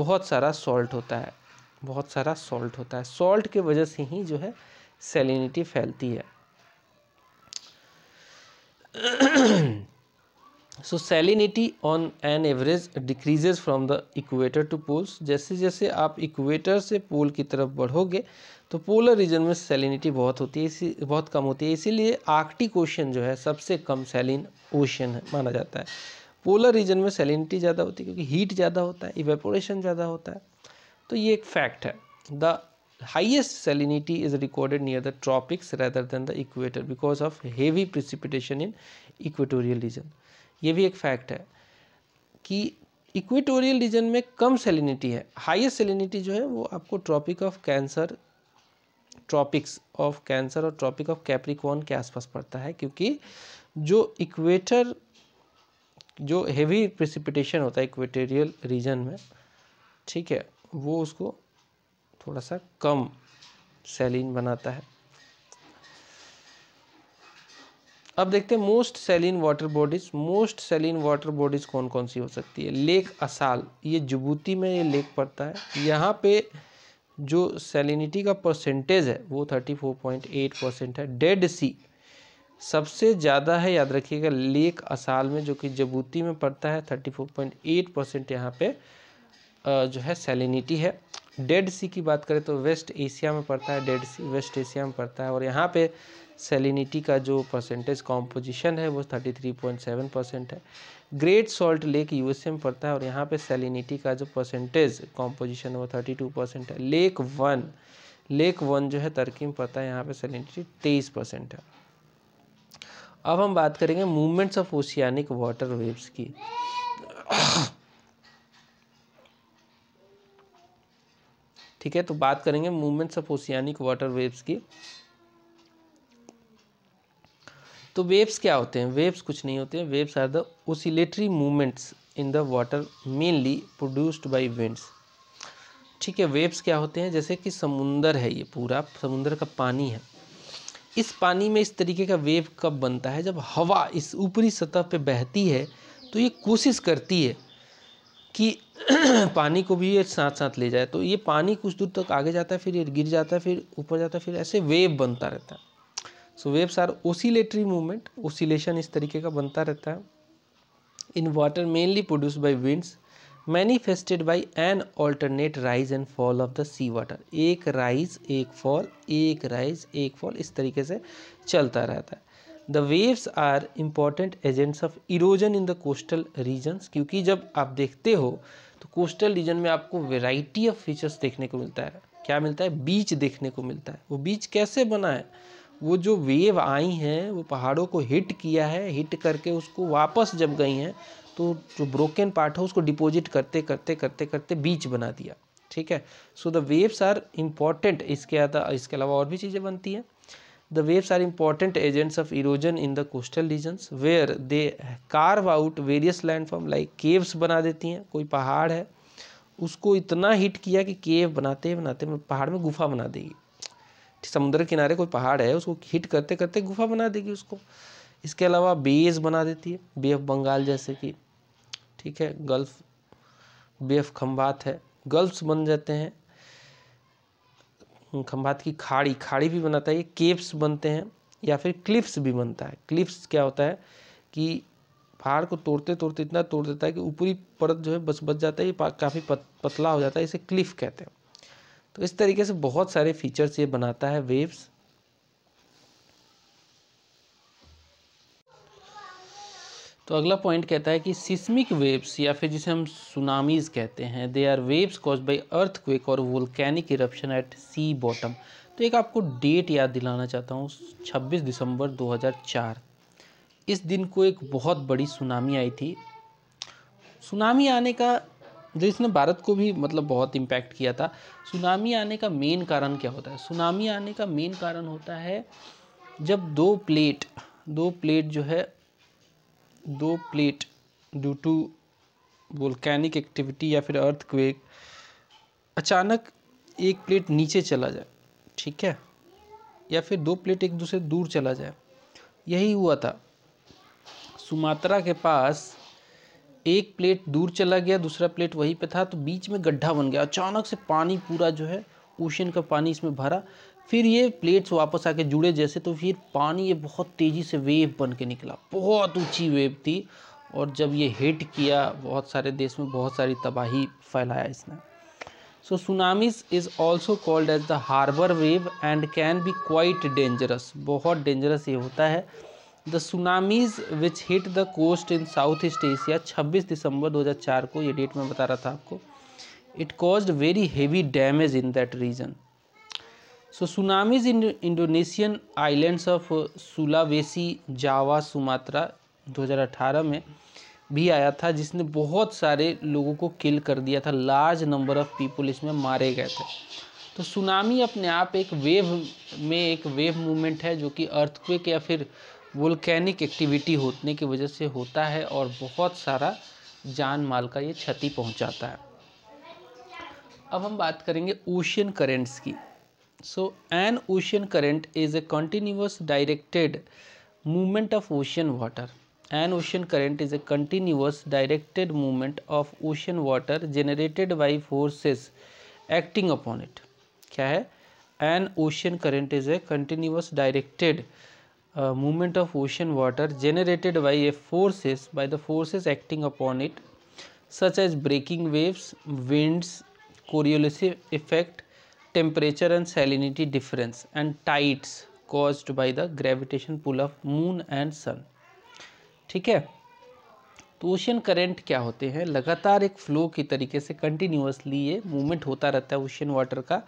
बहुत सारा salt होता है बहुत सारा salt होता है salt के वजह से ही जो है सेलिनिटी फैलती है so salinity on an average decreases from the equator to poles जैसे जैसे आप इक्वेटर से पोल की तरफ बढ़ोगे तो पोलर रीजन में सेलिनिटी बहुत होती है इसी बहुत कम होती है इसीलिए आर्कटिक ओशन जो है सबसे कम सेलिन ओशन माना जाता है पोलर रीजन में सेलिनिटी ज़्यादा होती है क्योंकि हीट ज़्यादा होता है इवेपोरेशन ज़्यादा होता है तो ये एक फैक्ट है the highest salinity is recorded near the tropics rather than the equator because of heavy precipitation in equatorial region ये भी एक फैक्ट है कि इक्वेटोरियल रीजन में कम सेलिनिटी है हाइएस्ट सेलिनिटी जो है वो आपको tropic of Cancer tropics of Cancer और ट्रॉपिक ऑफ कैप्रिकॉन के आसपास पड़ता है क्योंकि जो इक्वेटर जो हेवी प्रिसिपिटेशन होता है इक्वेटेरियल रीजन में ठीक है वो उसको थोड़ा सा कम सेलिन बनाता है अब देखते हैं most saline water bodies most saline water bodies कौन कौन सी हो सकती है लेक असाल ये जबूती में ये लेक पड़ता है यहाँ पे जो सेलिनिटी का परसेंटेज है वो thirty four point eight percent Dead Sea सी सबसे ज़्यादा है याद रखिएगा लेक असाल में जो कि जबूती में पड़ता है thirty four point eight percent यहाँ पर जो है सेलिनिटी है डेड सी की बात करें तो वेस्ट एशिया में पड़ता है डेड सी वेस्ट एशिया में पड़ता है और यहाँ पे सेलिनिटी का जो परसेंटेज कॉम्पोजिशन है वो 33.7 परसेंट है ग्रेट सॉल्ट लेक यूएसए में पड़ता है और यहाँ पे सेलिनिटी का जो परसेंटेज कॉम्पोजिशन है वो 32 परसेंट है लेक वन लेक वन जो है तर्की में पड़ता है यहाँ पे सेलिनिटी तेईस परसेंट है अब हम बात करेंगे movements of oceanic water waves की ठीक है तो बात करेंगे movements of oceanic water waves की तो वेव्स क्या होते हैं वेव्स कुछ नहीं होते हैं waves are the oscillatory movements in the water mainly produced by winds ठीक है वेव्स क्या होते हैं जैसे कि समुंदर है ये पूरा समुंदर का पानी है इस पानी में इस तरीके का वेव कब बनता है जब हवा इस ऊपरी सतह पे बहती है तो ये कोशिश करती है कि पानी को भी ये साथ साथ ले जाए तो ये पानी कुछ दूर तक आगे जाता है फिर ये गिर जाता है फिर ऊपर जाता है फिर ऐसे वेव बनता रहता है so waves are oscillatory movement oscillation इस तरीके का बनता रहता है in water mainly produce by winds manifested by an alternate rise and fall of the sea water एक राइज एक फॉल एक राइज एक फॉल इस तरीके से चलता रहता है the waves are important agents of erosion in the coastal regions क्योंकि जब आप देखते हो तो कोस्टल रीजन में आपको वेराइटी ऑफ फीचर्स देखने को मिलता है क्या मिलता है बीच देखने को मिलता है वो बीच कैसे बना है वो जो वेव आई हैं वो पहाड़ों को हिट किया है हिट करके उसको वापस जब गई हैं तो जो ब्रोकन पार्ट है उसको डिपोजिट करते करते करते करते बीच बना दिया ठीक है so the waves are important इसके इसके अलावा और भी चीज़ें बनती हैं waves are important agents of erosion in the coastal regions where they carve out various land form like caves बना देती हैं कोई पहाड़ है उसको इतना हिट किया कि केव बनाते बनाते मतलब पहाड़ में गुफा बना देगी समुद्र किनारे कोई पहाड़ है उसको हिट करते करते गुफा बना देगी उसको इसके अलावा बेज बना देती है बे ऑफ बंगाल जैसे कि ठीक है गल्फ बे ऑफ खम्भात है गल्फ्स बन जाते हैं खम्भात हम्म, की खाड़ी खाड़ी भी बनाता है ये केप्स बनते हैं या फिर क्लिप्स भी बनता है क्लिप्स क्या होता है कि पहाड़ को तोड़ते तोड़ते इतना तोड़ देता है कि ऊपरी परत जो है बस बच जाता है ये काफ़ी पत, पतला हो जाता है इसे क्लिफ कहते हैं तो इस तरीके से बहुत सारे फीचर्स ये बनाता है वेव्स तो अगला पॉइंट कहता है कि सिस्मिक वेव्स या फिर जिसे हम सुनामीज़ कहते हैं they are waves cause by earthquake और volcanic eruption at sea bottom तो एक आपको डेट याद दिलाना चाहता हूँ 26 दिसंबर 2004 इस दिन को एक बहुत बड़ी सुनामी आई थी सुनामी आने का जो इसने भारत को भी मतलब बहुत इम्पैक्ट किया था सुनामी आने का मेन कारण क्या होता है सुनामी आने का मेन कारण होता है जब दो प्लेट दो प्लेट जो है दो plate due to volcanic activity या फिर अर्थक्वेक अचानक एक प्लेट नीचे चला जाए ठीक है या फिर दो प्लेट एक दूसरे दूर चला जाए यही हुआ था सुमात्रा के पास एक प्लेट दूर चला गया दूसरा प्लेट वहीं पे था तो बीच में गड्ढा बन गया अचानक से पानी पूरा जो है ओशन का पानी इसमें भरा फिर ये प्लेट्स वापस आके जुड़े जैसे तो फिर पानी ये बहुत तेज़ी से वेव बन के निकला बहुत ऊंची वेव थी और जब ये हिट किया बहुत सारे देश में बहुत सारी तबाही फैलाया इसने so tsunamis is also called as the harbour wave and can be quite dangerous बहुत डेंजरस ये होता है the tsunamis which hit the coast in South East Asia 26 दिसंबर 2004 को ये डेट मैं बता रहा था आपको it cause very heavy damage in that region so tsunamis in Indonesian islands of Sulawesi Java Sumatra 2018 में भी आया था जिसने बहुत सारे लोगों को किल कर दिया था लार्ज नंबर ऑफ पीपल इसमें मारे गए थे तो सुनामी अपने आप एक वेव में एक वेव मूवमेंट है जो कि अर्थक्वेक या फिर वोल्केनिक एक्टिविटी होने की वजह से होता है और बहुत सारा जान माल का ये क्षति पहुंचाता है अब हम बात करेंगे ओशियन करेंट्स की so an ocean current is a continuous directed movement of ocean water an ocean current is a continuous directed movement of ocean water generated by forces acting upon it क्या है an ocean current is a continuous directed movement of ocean water generated by a forces by the forces acting upon it such as breaking waves winds Coriolis effect temperature and salinity difference and tides cause by the gravitation pull of moon and sun ठीक है तो ocean current क्या होते हैं लगातार एक flow की तरीके से कंटिन्यूसली ये मूवमेंट होता रहता है ओशियन वाटर का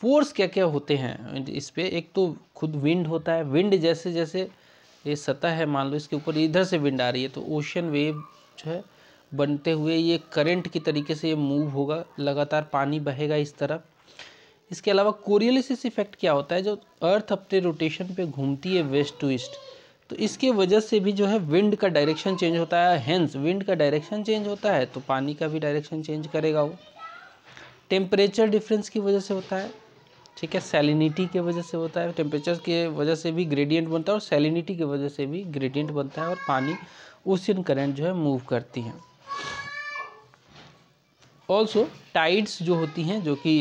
फोर्स क्या क्या होते हैं इस पर एक तो खुद विंड होता है विंड जैसे जैसे ये सतह है मान लो इसके ऊपर इधर से विंड आ रही है तो ओशन वेव जो है बनते हुए ये करंट की तरीके से ये मूव होगा लगातार पानी बहेगा इस तरफ इसके अलावा कोरियलिसिस इफेक्ट क्या होता है जो अर्थ अपने रोटेशन पे घूमती है वेस्ट टू ईस्ट तो इसके वजह से भी जो है विंड का डायरेक्शन चेंज होता है हैंस विंड का डायरेक्शन चेंज होता है तो पानी का भी डायरेक्शन चेंज करेगा वो टेम्परेचर डिफरेंस की वजह से होता है ठीक है सेलिनिटी के वजह से होता है टेम्परेचर के वजह से भी ग्रेडियंट बनता है और सेलिनिटी की वजह से भी ग्रेडियंट बनता है और पानी ओशियन करंट जो है मूव करती हैं ऑल्सो टाइड्स जो होती हैं जो कि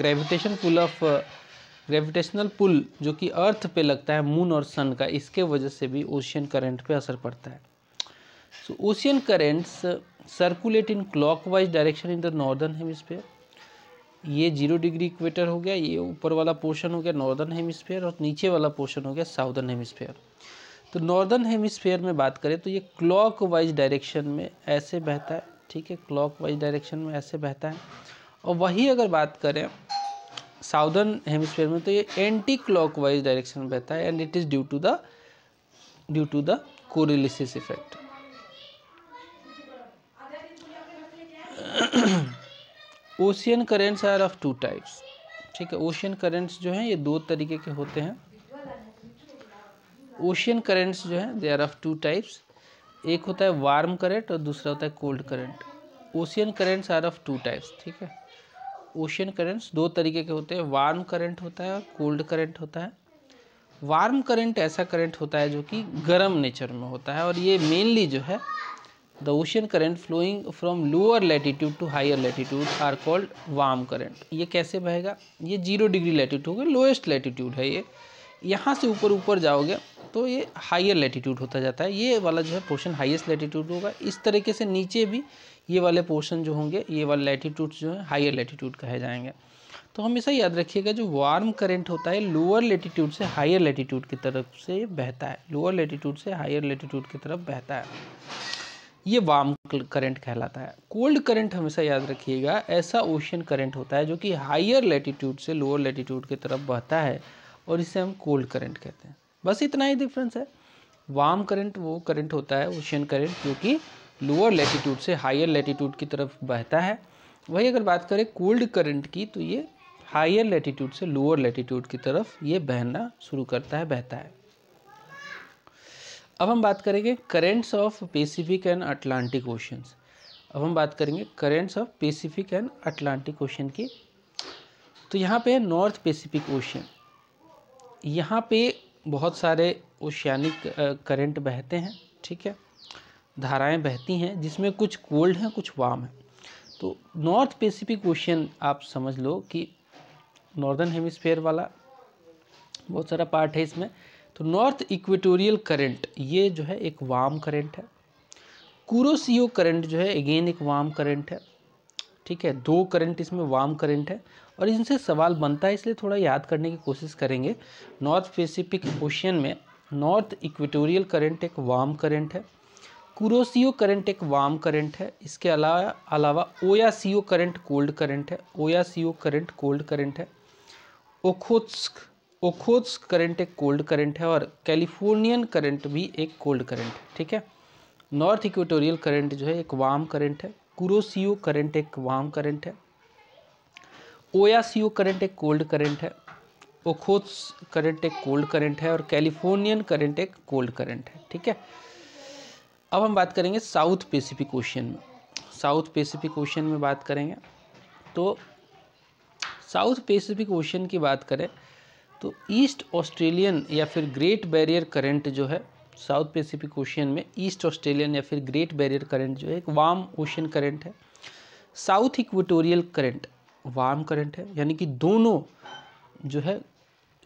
gravitation pull of gravitational pull जो कि अर्थ पे लगता है मून और सन का इसके वजह से भी ओशियन करंट पे असर पड़ता है so ocean currents circulate in clockwise direction in the northern hemisphere ये जीरो डिग्री इक्वेटर हो गया ये ऊपर वाला पोर्शन हो गया नॉर्दर्न हेमिस्फेयर और नीचे वाला पोर्शन हो गया साउदर्न हेमिस्फेयर तो नॉर्दर्न हेमिस्फेयर में बात करें तो ये क्लॉक वाइज डायरेक्शन में ऐसे बहता है ठीक है क्लॉक वाइज डायरेक्शन में ऐसे बहता है और वही अगर बात करें साउदर्न हेमिस्फेयर में तो ये एंटी क्लॉक वाइज डायरेक्शन में बहता है and it is due to the due to the Coriolis effect ocean currents are of two types ठीक है ओशियन करेंट्स जो हैं ये दो तरीके के होते हैं ओशियन करेंट्स जो हैं they are of two types एक होता है वार्म करेंट और दूसरा होता है cold current ocean currents are of two types ठीक है ओशियन करेंट्स दो तरीके के होते हैं वार्म करेंट होता है और कोल्ड करेंट होता है वार्म करेंट ऐसा करेंट होता है जो कि गर्म नेचर में होता है और ये मेनली जो है the ocean current flowing from lower latitude to higher latitude are called warm current ये कैसे बहेगा ये जीरो डिग्री लैटिट्यूड होगा लोएस्ट लैटिट्यूड है ये यहाँ से ऊपर ऊपर जाओगे तो ये हायर लैटिट्यूड होता जाता है ये वाला जो है पोर्शन हाईएस्ट लैटिट्यूड होगा इस तरीके से नीचे भी ये वाले पोर्शन जो होंगे ये वाले लेटीट्यूड जो है हायर लैटिट्यूड कहे जाएंगे तो हमेशा याद रखिएगा जो वार्म करंट होता है लोअर लेटीट्यूड से हायर लेटीट्यूड की तरफ से बहता है लोअर लेटीट्यूड से हायर लेटीट्यूड की तरफ बहता है ये वार्म करंट कहलाता है कोल्ड करंट हमेशा याद रखिएगा ऐसा ओशियन करंट होता है जो कि हायर लेटीट्यूड से लोअर लेटीट्यूड की तरफ बहता है और इसे हम कोल्ड करंट कहते हैं बस इतना ही डिफरेंस है वार्म करंट वो करंट होता है ओशियन करंट जो कि लोअर लेटीट्यूड से हायर लेटीट्यूड की तरफ बहता है वही अगर बात करें कोल्ड करंट की तो ये हायर लेटीट्यूड से लोअर लेटीट्यूड की तरफ ये बहना शुरू करता है बहता है अब हम बात करेंगे currents of Pacific and Atlantic oceans अब हम बात करेंगे currents of Pacific and Atlantic ocean की तो यहाँ पे नॉर्थ पेसिफिक ओशन यहाँ पे बहुत सारे ओशियानिक करेंट बहते हैं ठीक है धाराएं बहती हैं जिसमें कुछ कोल्ड हैं कुछ वार्म हैं तो नॉर्थ पेसिफिक ओशियन आप समझ लो कि नॉर्दर्न हेमिस्फेयर वाला बहुत सारा पार्ट है इसमें तो नॉर्थ इक्वेटोरियल करंट ये जो है एक वाम करंट है कुरोसियो करंट जो है अगेन एक वाम करंट है ठीक है दो करंट इसमें वाम करंट है और इनसे सवाल बनता है इसलिए थोड़ा याद करने की कोशिश करेंगे नॉर्थ पेसिफिक ओशियन में नॉर्थ इक्वेटोरियल करंट एक वाम करंट है कुरोसियो करंट एक वाम करंट है इसके अलावा अलावा ओयासीओ करंट कोल्ड करंट है ओयासियो करंट कोल्ड करंट है ओखोत्स्क ओखोज करंट एक कोल्ड करंट है और कैलिफोर्नियन करंट भी एक कोल्ड करंट है ठीक है नॉर्थ इक्वेटोरियल करंट जो है एक वार्म करंट है कुरोसियो करंट एक वार्म करंट है ओयासियो करंट एक कोल्ड करंट है ओखोज करंट एक कोल्ड करंट है और कैलिफोर्नियन करंट एक कोल्ड करंट है ठीक है अब हम बात करेंगे साउथ पेसिफिक ओशियन में साउथ पेसिफिक ओशन में बात करेंगे तो साउथ पेसिफिक ओशन की बात करें तो ईस्ट ऑस्ट्रेलियन या फिर ग्रेट बैरियर करंट जो है साउथ पैसिफिक ओशियन में ईस्ट ऑस्ट्रेलियन या फिर ग्रेट बैरियर करंट जो है एक वार्म ओशियन करंट है South Equatorial current warm current है यानी कि दोनों जो है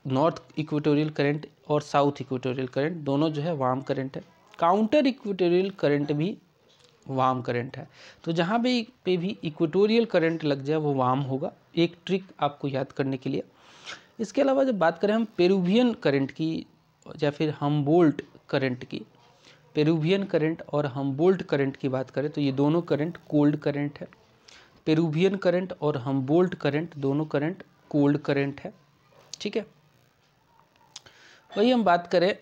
नॉर्थ इक्वेटोरियल करंट और साउथ इक्वेटोरियल करंट दोनों जो है वार्म करंट है काउंटर इक्वेटोरियल करंट भी वार्म करंट है तो जहाँ भी पे भी इक्वेटोरियल करंट लग जाए वो वार्म होगा एक ट्रिक आपको याद करने के लिए इसके अलावा जब बात करें हम पेरूवियन करंट की या फिर हम बोल्ट करंट की पेरूवियन करंट और हम बोल्ट करंट की बात करें तो ये दोनों करंट कोल्ड करंट है पेरूवियन करंट और हम बोल्ट करंट दोनों करंट कोल्ड करंट है ठीक है वही हम बात करें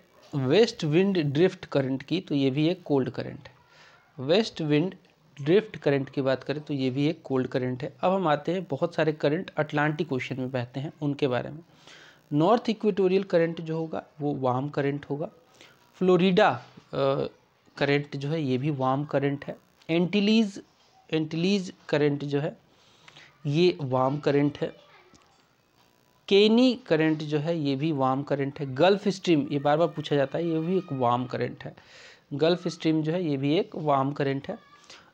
वेस्ट विंड ड्रिफ्ट करंट की तो ये भी एक कोल्ड करंट है वेस्ट विंड ड्रिफ्ट करंट की बात करें तो ये भी एक कोल्ड करंट है अब हम आते हैं बहुत सारे करंट अटलांटिक ओशन में बहते हैं उनके बारे में नॉर्थ इक्वेटोरियल करंट जो होगा वो वार्म करंट होगा फ्लोरिडा करंट जो है ये भी वार्म करंट है एंटीलीज एंटीलीज करंट जो है ये वार्म करंट है केनी करंट जो है ये भी वार्म करंट है गल्फ स्ट्रीम ये बार बार पूछा जाता है ये भी एक वार्म करंट है गल्फ स्ट्रीम जो है ये भी एक वार्म करंट है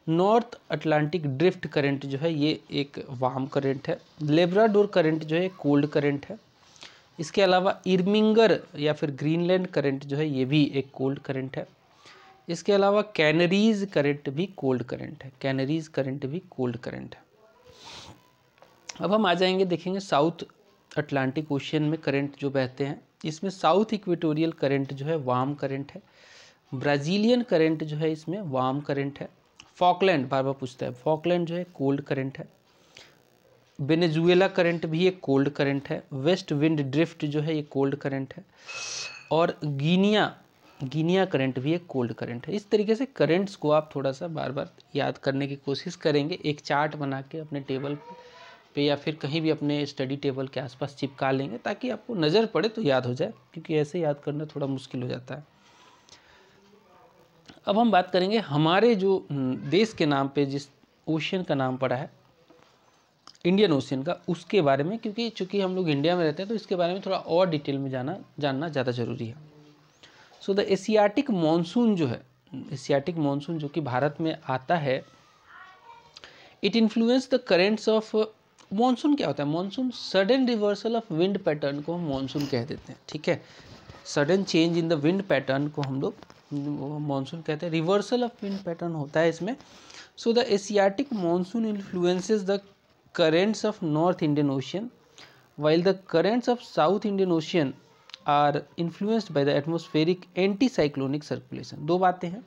नॉर्थ अटलांटिक ड्रिफ्ट करंट जो है ये एक वार्म करंट है लेब्राडोर करंट जो है कोल्ड करंट है इसके अलावा इर्मिंगर या फिर ग्रीनलैंड करंट जो है ये भी एक कोल्ड करंट है इसके अलावा कैनरीज करंट भी कोल्ड करंट है कैनरीज करंट भी कोल्ड करंट है अब हम आ जाएंगे देखेंगे साउथ अटलांटिक ओशियन में करंट जो बहते हैं इसमें साउथ इक्वेटोरियल करंट जो है वार्म करंट है ब्राज़ीलियन करंट जो है इसमें वार्म करंट है फॉकलैंड बार बार पूछता है फॉकलैंड जो है कोल्ड करंट है वेनेजुएला करंट भी एक कोल्ड करंट है वेस्ट विंड ड्रिफ्ट जो है ये कोल्ड करंट है और गिनिया गिनिया करंट भी एक कोल्ड करंट है इस तरीके से करंट्स को आप थोड़ा सा बार बार याद करने की कोशिश करेंगे एक चार्ट बना के अपने टेबल पे या फिर कहीं भी अपने स्टडी टेबल के आसपास चिपका लेंगे ताकि आपको नज़र पड़े तो याद हो जाए क्योंकि ऐसे याद करना थोड़ा मुश्किल हो जाता है अब हम बात करेंगे हमारे जो हम्म, देश के नाम पे जिस ओशियन का नाम पड़ा है इंडियन ओशियन का उसके बारे में क्योंकि चूंकि हम लोग इंडिया में रहते हैं तो इसके बारे में थोड़ा और डिटेल में जाना जानना ज़्यादा ज़रूरी है सो द एशियाटिक मानसून जो है एशियाटिक मानसून जो कि भारत में आता है it influence the currents of monsoon क्या होता है monsoon sudden reversal of wind pattern को हम मानसून कह देते हैं ठीक है sudden change in the wind pattern को हम लोग मानसून कहते हैं रिवर्सल ऑफ विंड पैटर्न होता है इसमें so the Asiatic monsoon influences the currents of North Indian Ocean the currents of South Indian Ocean are influenced by the atmospheric anti cyclonic circulation दो बातें हैं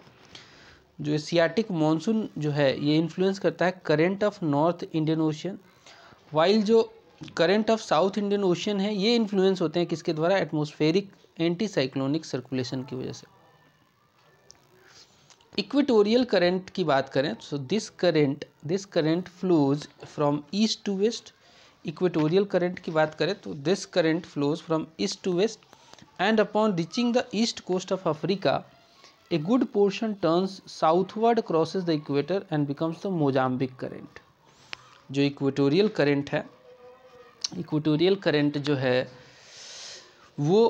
जो एशियाटिक मानसून जो है ये इन्फ्लुएंस करता है current of North Indian Ocean while जो current of South Indian Ocean है ये इन्फ्लुएंस होते हैं किसके द्वारा एंटी एंटीसाइक्लोनिक सर्कुलेशन की वजह से इक्वेटोरियल करंट की बात करें so this current this current flows from east to west equatorial current की बात करें तो this current flows from east to west and upon reaching the east coast of Africa a good portion turns southward crosses the equator and becomes the Mozambique current जो equatorial current है equatorial current जो है वो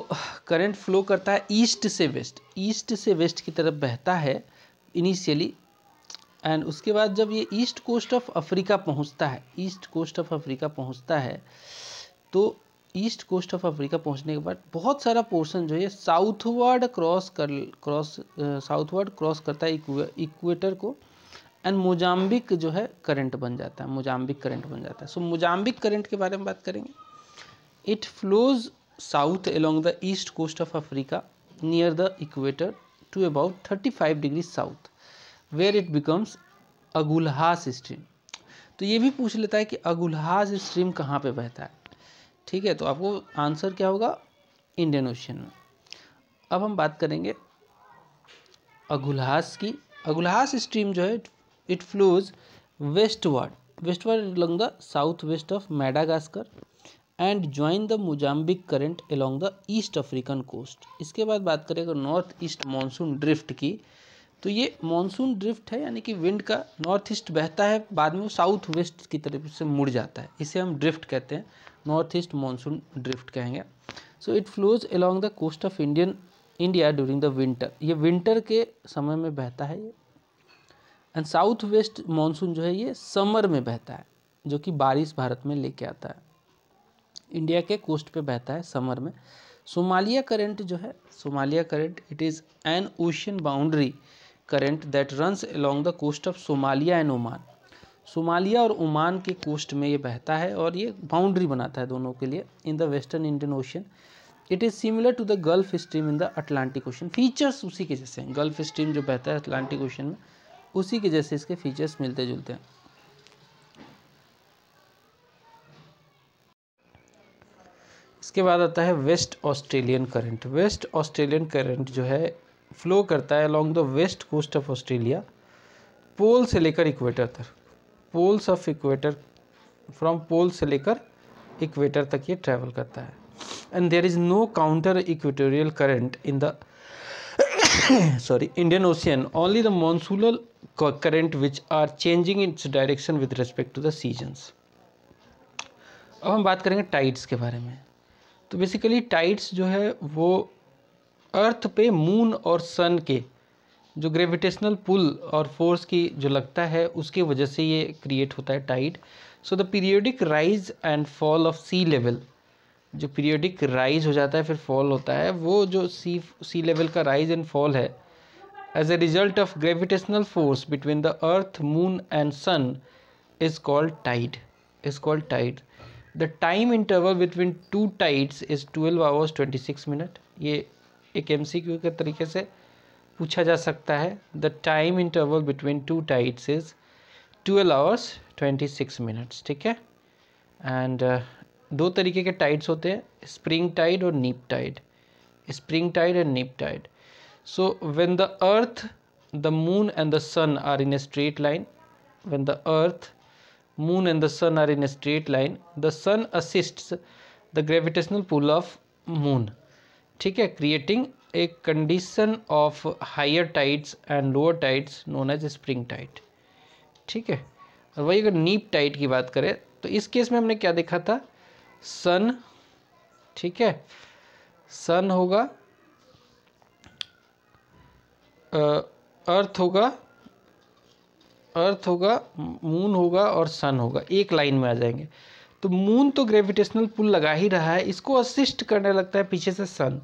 current flow करता है east से west east से waste की तरफ बहता है इनिशियली एंड उसके बाद जब ये ईस्ट कोस्ट ऑफ अफ्रीका पहुंचता है ईस्ट कोस्ट ऑफ अफ्रीका पहुंचता है तो ईस्ट कोस्ट ऑफ अफ्रीका पहुंचने के बाद बहुत सारा पोर्शन जो है साउथवर्ड क्रॉस कर क्रॉस साउथवर्ड क्रॉस करता है इक्वेटर को एंड मोजाम्बिक जो है करंट बन जाता है मोजाम्बिक करंट बन जाता है सो मोजाम्बिक करंट के बारे में बात करेंगे it flows south along the east coast of Africa near the equator to about 35 degree south where it becomes Agulhas stream तो ये भी पूछ लेता है कि अगुलहास स्ट्रीम कहाँ पे बहता है ठीक है तो आपको आंसर क्या होगा इंडियन ओशियन में अब हम बात करेंगे अगुलहास की अगुलहास स्ट्रीम जो है it flows westward westward along the south west of Madagascar and join the Mozambique current along the east African coast इसके बाद बात करें अगर नॉर्थ ईस्ट मानसून ड्रिफ्ट की तो ये मानसून ड्रिफ्ट है यानी कि विंड का नॉर्थ ईस्ट बहता है बाद में वो साउथ वेस्ट की तरफ से मुड़ जाता है इसे हम ड्रिफ्ट कहते हैं नॉर्थ ईस्ट मानसून ड्रिफ्ट कहेंगे so it flows along the coast of Indian India during the winter ये विंटर के समय में बहता है ये एंड साउथ वेस्ट मानसून जो है ये समर में बहता है जो कि बारिश भारत में लेके आता है इंडिया के कोस्ट पे बहता है समर में सोमालिया करंट जो है Somalia current it is an ocean boundary current that runs along the coast of Somalia and Oman Somalia और ओमान के कोस्ट में ये बहता है और ये बाउंड्री बनाता है दोनों के लिए in the western Indian ocean it is similar to the Gulf stream in the Atlantic ocean features उसी के जैसे हैं गल्फ स्ट्रीम जो बहता है अटलांटिक ओशन में उसी के जैसे इसके फीचर्स मिलते जुलते हैं इसके बाद आता है west Australian current west Australian current जो है फ्लो करता है along the west coast of Australia pole से लेकर इक्वेटर तक poles of equator from pole से लेकर इक्वेटर तक ये ट्रैवल करता है and there is no counter equatorial current in the sorry Indian ocean only the monsoonal current which are changing its direction with respect to the seasons अब हम बात करेंगे टाइड्स के बारे में तो बेसिकली टाइट्स जो है वो अर्थ पे मून और सन के जो ग्रेविटेशनल पुल और फोर्स की जो लगता है उसकी वजह से ये क्रिएट होता है tide so the periodic rise and fall of sea level जो पीरियडिक राइज हो जाता है फिर फॉल होता है वो जो सी सी लेवल का राइज एंड फॉल है as a result of gravitational force between the earth moon and sun is called tide is called tide the time interval between two tides is twelve hours twenty six minute ये एक M C Q के तरीके से पूछा जा सकता है the time interval between two tides is twelve hours twenty six minutes ठीक है एंड uh, दो तरीके के टाइट्स होते हैं स्प्रिंग टाइड और neap tide spring tide and neap tide so when the earth the moon and the sun are in a straight line when the earth moon and the sun are in a straight line the sun assists the gravitational pull of moon ठीक है creating a condition of higher tides and lower tides known as spring tide ठीक है और वही अगर नीप Tide की बात करें तो इस केस में हमने क्या देखा था सन ठीक है सन होगा अर्थ होगा अर्थ होगा मून होगा और सन होगा एक लाइन में आ जाएंगे तो मून तो ग्रेविटेशनल पुल लगा ही रहा है इसको असिस्ट करने लगता है पीछे से सन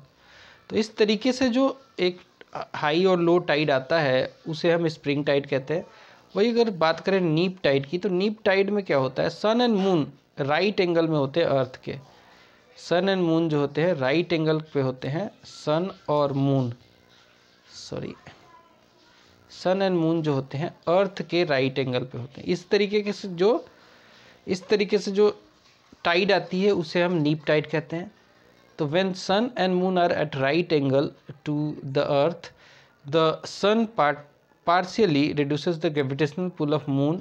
तो इस तरीके से जो एक हाई और लो टाइड आता है उसे हम स्प्रिंग टाइड कहते हैं वही अगर बात करें नीप टाइड की तो नीप टाइड में क्या होता है sun and moon right angle में होते हैं अर्थ के सन एंड मून जो होते हैं राइट एंगल पे होते हैं सन और moon sorry sun and moon जो होते हैं अर्थ के राइट एंगल पे होते हैं इस तरीके के से जो इस तरीके से जो टाइड आती है उसे हम नीप टाइड कहते हैं तो when sun and moon are at right angle to the earth the sun part partially reduces the gravitational pull of moon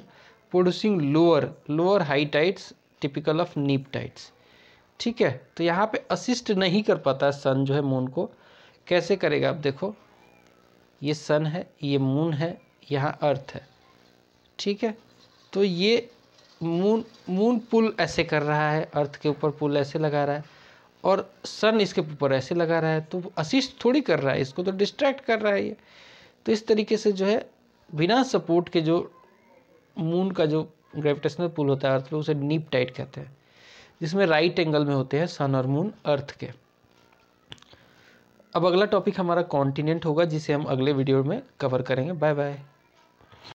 producing lower lower high tides typical of neap tides ठीक है तो यहाँ पे assist नहीं कर पाता है सन जो है मून को कैसे करेगा आप देखो ये सन है ये मून है यहाँ अर्थ है ठीक है तो ये मून मून पुल ऐसे कर रहा है अर्थ के ऊपर पुल ऐसे लगा रहा है और सन इसके ऊपर ऐसे लगा रहा है तो असिस्ट थोड़ी कर रहा है इसको तो डिस्ट्रैक्ट कर रहा है ये तो इस तरीके से जो है बिना सपोर्ट के जो मून का जो ग्रेविटेशनल पुल होता है अर्थ पर उसे नीप टाइट कहते हैं जिसमें राइट एंगल में होते हैं सन और मून अर्थ के अब अगला टॉपिक हमारा कॉन्टिनेंट होगा जिसे हम अगले वीडियो में कवर करेंगे बाय बाय